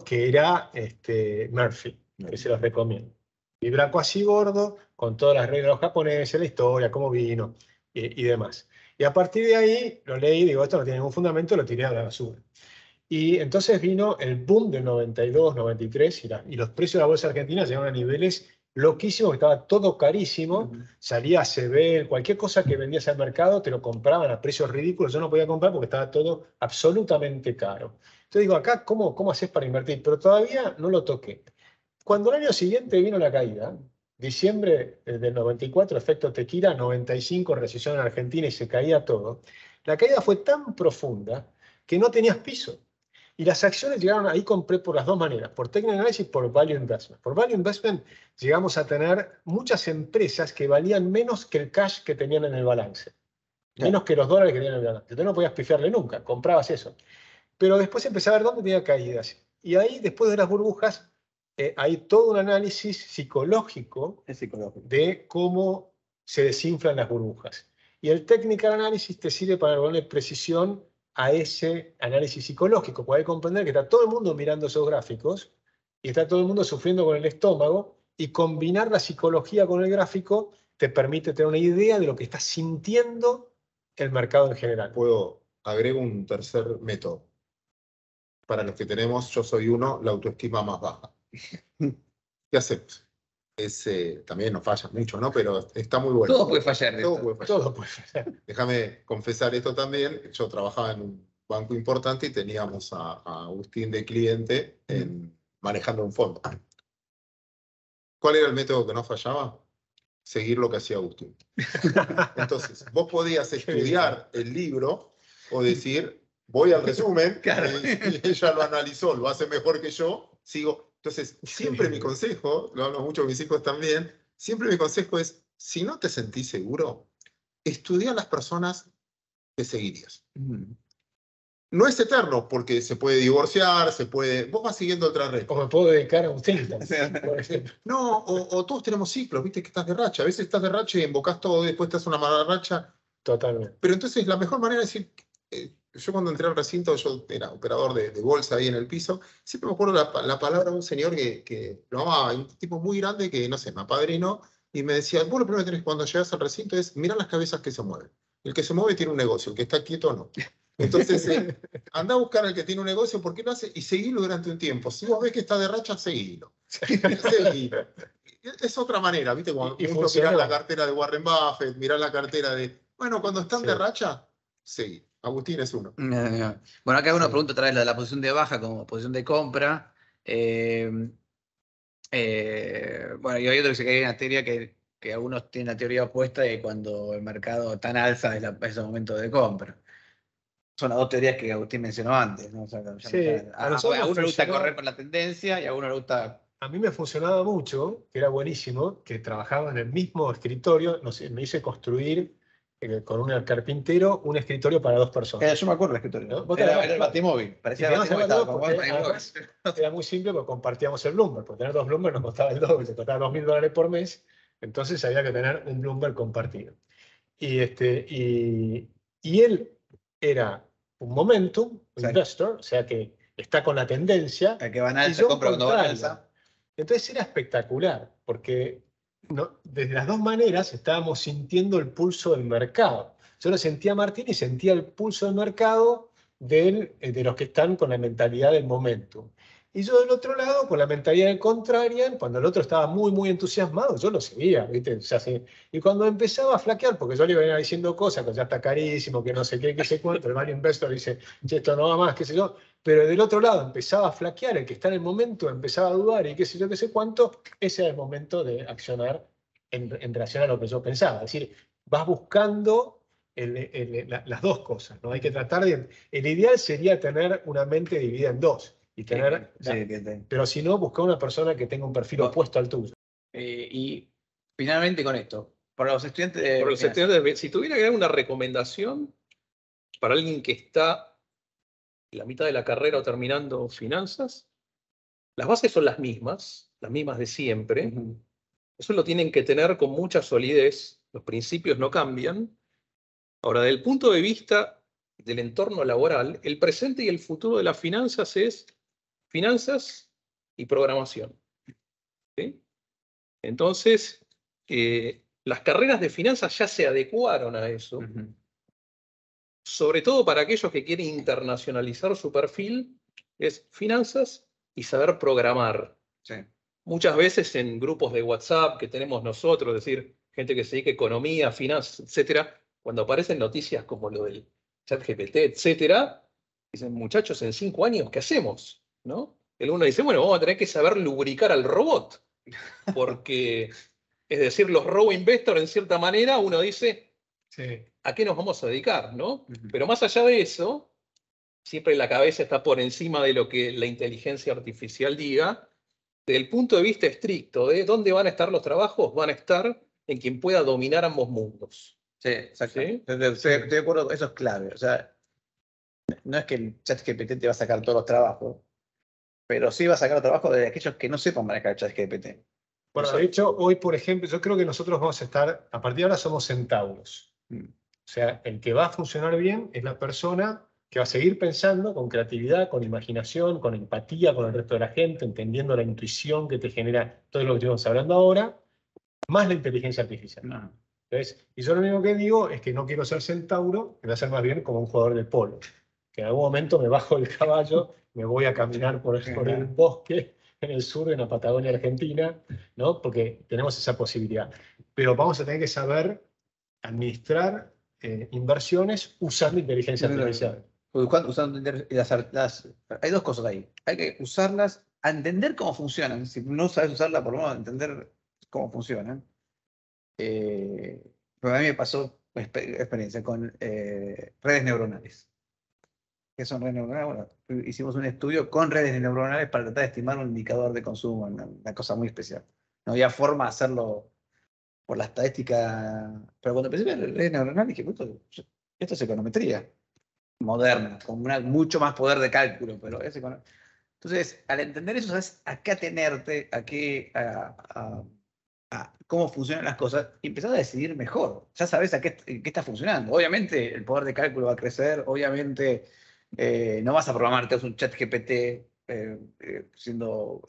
que era este, Murphy, que se los recomiendo. Y blanco así gordo, con todas las reglas japoneses, la historia, cómo vino y, demás. Y a partir de ahí lo leí, digo, esto no tiene ningún fundamento, lo tiré a la basura. Y entonces vino el boom del 92, 93 y, los precios de la bolsa argentina llegaron a niveles loquísimos, estaba todo carísimo, salía a CB, cualquier cosa que vendías al mercado te lo compraban a precios ridículos, yo no podía comprar porque estaba todo absolutamente caro. Yo digo, acá, ¿cómo, cómo haces para invertir? Pero todavía no lo toqué. Cuando el año siguiente vino la caída, diciembre eh, del 94, efecto tequila, 95, recesión en Argentina y se caía todo, la caída fue tan profunda que no tenías piso. Y las acciones llegaron, ahí compré por las dos maneras, por technical analysis y por value investment. Por value investment llegamos a tener muchas empresas que valían menos que el cash que tenían en el balance, menos que los dólares que tenían en el balance. Entonces no podías pifiarle nunca, comprabas eso. Pero después empecé a ver dónde tenía caídas. Y ahí, después de las burbujas, eh, hay todo un análisis psicológico, de cómo se desinflan las burbujas. Y el Technical análisis te sirve para darle precisión a ese análisis psicológico, Puedes comprender que está todo el mundo mirando esos gráficos y está todo el mundo sufriendo con el estómago y combinar la psicología con el gráfico te permite tener una idea de lo que está sintiendo el mercado en general. Puedo agregar un tercer método para los que tenemos, yo soy uno, la autoestima más baja. Y acepto. Eh, también nos falla mucho, ¿no? Pero está muy bueno. Todo puede fallar. Todo, Puede, fallar. Todo puede fallar. Déjame confesar esto también. Yo trabajaba en un banco importante y teníamos a, Agustín de cliente manejando un fondo. ¿Cuál era el método que no fallaba? Seguir lo que hacía Agustín. Entonces, vos podías estudiar el libro o decir, voy al resumen, y, ella lo analizó, lo hace mejor que yo, sigo. Entonces, siempre mi consejo, lo hablo mucho con mis hijos también, siempre mi consejo es, si no te sentís seguro, estudia a las personas que seguirías. Mm. No es eterno, porque se puede divorciar, se puede... Vos vas siguiendo otra red. O me puedo dedicar a usted. no, o, todos tenemos ciclos, viste que estás de racha. A veces estás de racha y embocas todo y después estás una mala racha. Totalmente. Pero entonces la mejor manera es decir, eh, yo cuando entré al recinto, yo era operador de, bolsa ahí en el piso, siempre me acuerdo la, palabra de un señor que, que lo amaba, un tipo muy grande que, no sé, me apadrinó y me decía, vos lo primero que tenés cuando llegas al recinto es mirar las cabezas que se mueven. El que se mueve tiene un negocio, el que está quieto no. Entonces, eh, anda a buscar al que tiene un negocio, ¿por qué no hace? Y seguilo durante un tiempo. Si vos ves que está de racha, seguilo. Es otra manera, ¿viste? Cuando la cartera de Warren Buffett, mirar la cartera de... Bueno, cuando están de racha, seguilo. Agustín es uno. Bueno, acá uno pregunta A través la de la posición de baja como posición de compra. Eh, eh, bueno, y hay otro que se cae en la teoría que, algunos tienen la teoría opuesta de cuando el mercado tan alza es, la, el momento de compra. Son las dos teorías que Agustín mencionó antes. sí, a, ah, uno le gusta correr con la tendencia y a uno le gusta a mí me funcionaba mucho, que era buenísimo, que trabajaba en el mismo escritorio, no me hice construir eh, con un carpintero, un escritorio para dos personas. Eh, yo me acuerdo el escritorio. ¿no? Era, era, el batimóvil. Parecía era, muy simple porque compartíamos el Bloomberg. Porque tener dos Bloomberg nos costaba el doble, se costaba dos mil dólares por mes. Entonces había que tener un Bloomberg compartido. Y, este, y, él era un momentum, un investor, o sea que está con la tendencia. El que van a alza, compra cuando va Entonces era espectacular, porque desde las dos maneras estábamos sintiendo el pulso del mercado. Yo lo sentía Martín y sentía el pulso del mercado eh, de los que están con la mentalidad del momento. Y yo del otro lado, con la mentalidad Contraria, cuando el otro estaba muy, muy entusiasmado, yo lo seguía, ¿viste? Y cuando empezaba a flaquear, porque yo le venía diciendo cosas, que pues, ya está carísimo, que no sé qué, que sé cuánto, el mal investor dice, esto no va más, qué sé yo. Pero del otro lado empezaba a flaquear, el que está en el momento empezaba a dudar y qué sé yo, qué sé cuánto, ese era el momento de accionar en, relación a lo que yo pensaba. Es decir, vas buscando las dos cosas, ¿no? Hay que tratar de... El ideal sería tener una mente dividida en dos tener, Pero si no, busca una persona que tenga un perfil opuesto al tuyo. Eh, y finalmente con esto, para los estudiantes de... si tuviera que dar una recomendación para alguien que está en la mitad de la carrera o terminando finanzas, las bases son las mismas, las mismas de siempre. Eso lo tienen que tener con mucha solidez, los principios no cambian. Ahora, del punto de vista del entorno laboral, el presente y el futuro de las finanzas es finanzas y programación. Entonces, eh, las carreras de finanzas ya se adecuaron a eso, sobre todo para aquellos que quieren internacionalizar su perfil, es finanzas y saber programar. Muchas veces en grupos de WhatsApp que tenemos nosotros, es decir, gente que se dedica a economía, finanzas, etcétera, cuando aparecen noticias como lo del chat GPT, etcétera, dicen, muchachos, en cinco años, ¿qué hacemos? ¿no? El uno dice, bueno, vamos a tener que saber lubricar al robot, porque, es decir, los robo investor en cierta manera, uno dice, ¿a qué nos vamos a dedicar? ¿no? Pero más allá de eso, siempre la cabeza está por encima de lo que la inteligencia artificial diga. Desde el punto de vista estricto de dónde van a estar los trabajos, van a estar en quien pueda dominar ambos mundos. Sí, exacto. Estoy de acuerdo, eso es clave. no es que el chat GPT te va a sacar todos los trabajos, pero sí va a sacar trabajo de aquellos que no sepan manejar GPT. Bueno, de hecho, hoy, por ejemplo, yo creo que nosotros vamos a estar, a partir de ahora somos centauros. Mm. O sea, el que va a funcionar bien es la persona que va a seguir pensando con creatividad, con imaginación, con empatía con el resto de la gente, entendiendo la intuición que te genera todo lo que estamos hablando ahora, más la inteligencia artificial. Entonces, y yo lo único que digo es que no quiero ser centauro, quiero ser más bien como un jugador de polo, que en algún momento me bajo el caballo me voy a caminar por, por el bosque en el sur, de la Patagonia Argentina, ¿no? Porque tenemos esa posibilidad. Pero vamos a tener que saber administrar eh, inversiones usando inteligencia artificial. las, hay dos cosas ahí. Hay que usarlas a entender cómo funcionan. Si no sabes usarla, por lo menos entender cómo funcionan. Eh, a mí me pasó experiencia con eh, redes neuronales que son redes neuronales. hicimos un estudio con redes neuronales para tratar de estimar un indicador de consumo, una, cosa muy especial. No había forma de hacerlo por la estadística, pero cuando pensé en redes neuronales dije, esto, es econometría moderna, con mucho más poder de cálculo, pero Entonces, al entender eso, sabes a qué atenerte, a qué... A, cómo funcionan las cosas y empezás a decidir mejor. Ya sabes a qué, qué, está funcionando. Obviamente el poder de cálculo va a crecer, obviamente eh, no vas a programarte un chat GPT eh, eh, siendo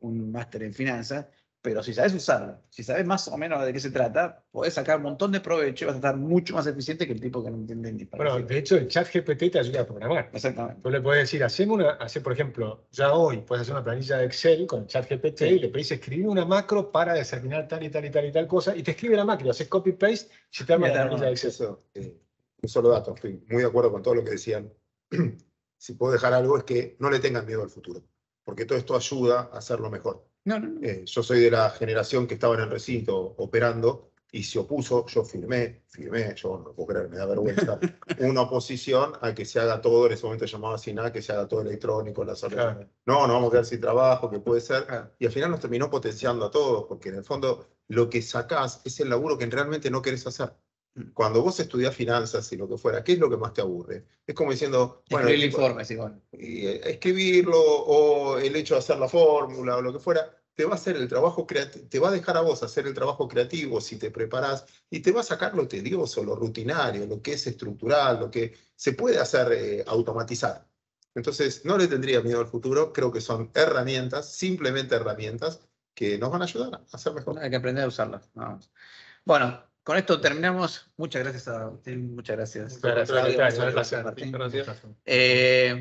un máster en finanzas, pero si sabes usarlo, si sabes más o menos de qué se trata, podés sacar un montón de provecho y vas a estar mucho más eficiente que el tipo que no entiende ni para Bueno, de hecho, el chat GPT te ayuda a programar. Exactamente. Tú le puedes decir, hacemos una, por ejemplo, ya hoy puedes hacer una planilla de Excel con chat GPT y le pedís escribir una macro para determinar tal y tal y tal y tal cosa, y te escribe la macro, haces copy-paste, Y te arma la planilla de Excel. Eso, un solo dato, estoy muy de acuerdo con todo lo que decían si puedo dejar algo, es que no le tengan miedo al futuro, porque todo esto ayuda a hacerlo mejor. No, no, eh, yo soy de la generación que estaba en el recinto operando y se opuso, yo firmé, firmé, yo no puedo creer, me da vergüenza, una oposición a que se haga todo, en ese momento llamaba así nada, que se haga todo electrónico, la claro. No, no vamos a quedar sin trabajo, que puede ser. Y al final nos terminó potenciando a todos, porque en el fondo lo que sacás es el laburo que realmente no querés hacer cuando vos estudias finanzas y lo que fuera, ¿qué es lo que más te aburre? Es como diciendo, bueno, el informe, sí, eh, escribirlo o el hecho de hacer la fórmula o lo que fuera, te va a hacer el trabajo te va a dejar a vos hacer el trabajo creativo si te preparás y te va a sacar lo tedioso, lo rutinario, lo que es estructural, lo que se puede hacer eh, automatizar. Entonces, no le tendría miedo al futuro, creo que son herramientas, simplemente herramientas que nos van a ayudar a hacer mejor. Hay que aprender a usarlas. Vamos. Bueno, con esto terminamos. Muchas gracias a usted, muchas gracias.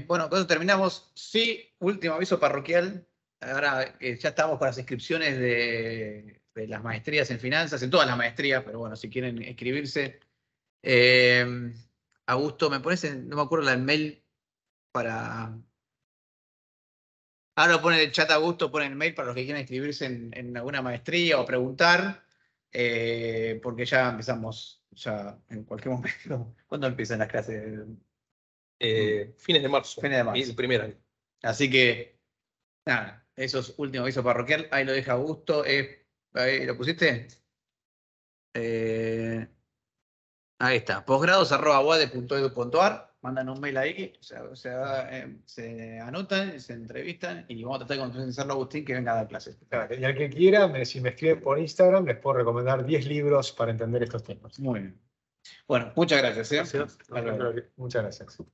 bueno, con terminamos. Sí, último aviso parroquial. Ahora ya estamos con las inscripciones de, las maestrías en finanzas, en todas las maestrías, pero bueno, si quieren escribirse. Eh, Augusto, ¿me pones, no me acuerdo, la mail para... Ahora pone el chat Augusto, pone el mail para los que quieran inscribirse en alguna maestría o preguntar. Eh, porque ya empezamos, ya en cualquier momento. ¿Cuándo empiezan las clases? Eh, mm, fines de marzo. Fines de marzo. Así que, nada, eso es último aviso parroquial. Ahí lo deja gusto Eh, ¿Lo pusiste? Eh, ahí está. Posgrados mandan un mail ahí, eh, se anotan, se entrevistan y vamos a tratar de convencerlo a Agustín que venga a dar clases. Claro, y al que quiera, si me escribe por Instagram, les puedo recomendar 10 libros para entender estos temas. Muy bien. Bueno, muchas gracias. ¿eh? gracias. Muchas gracias.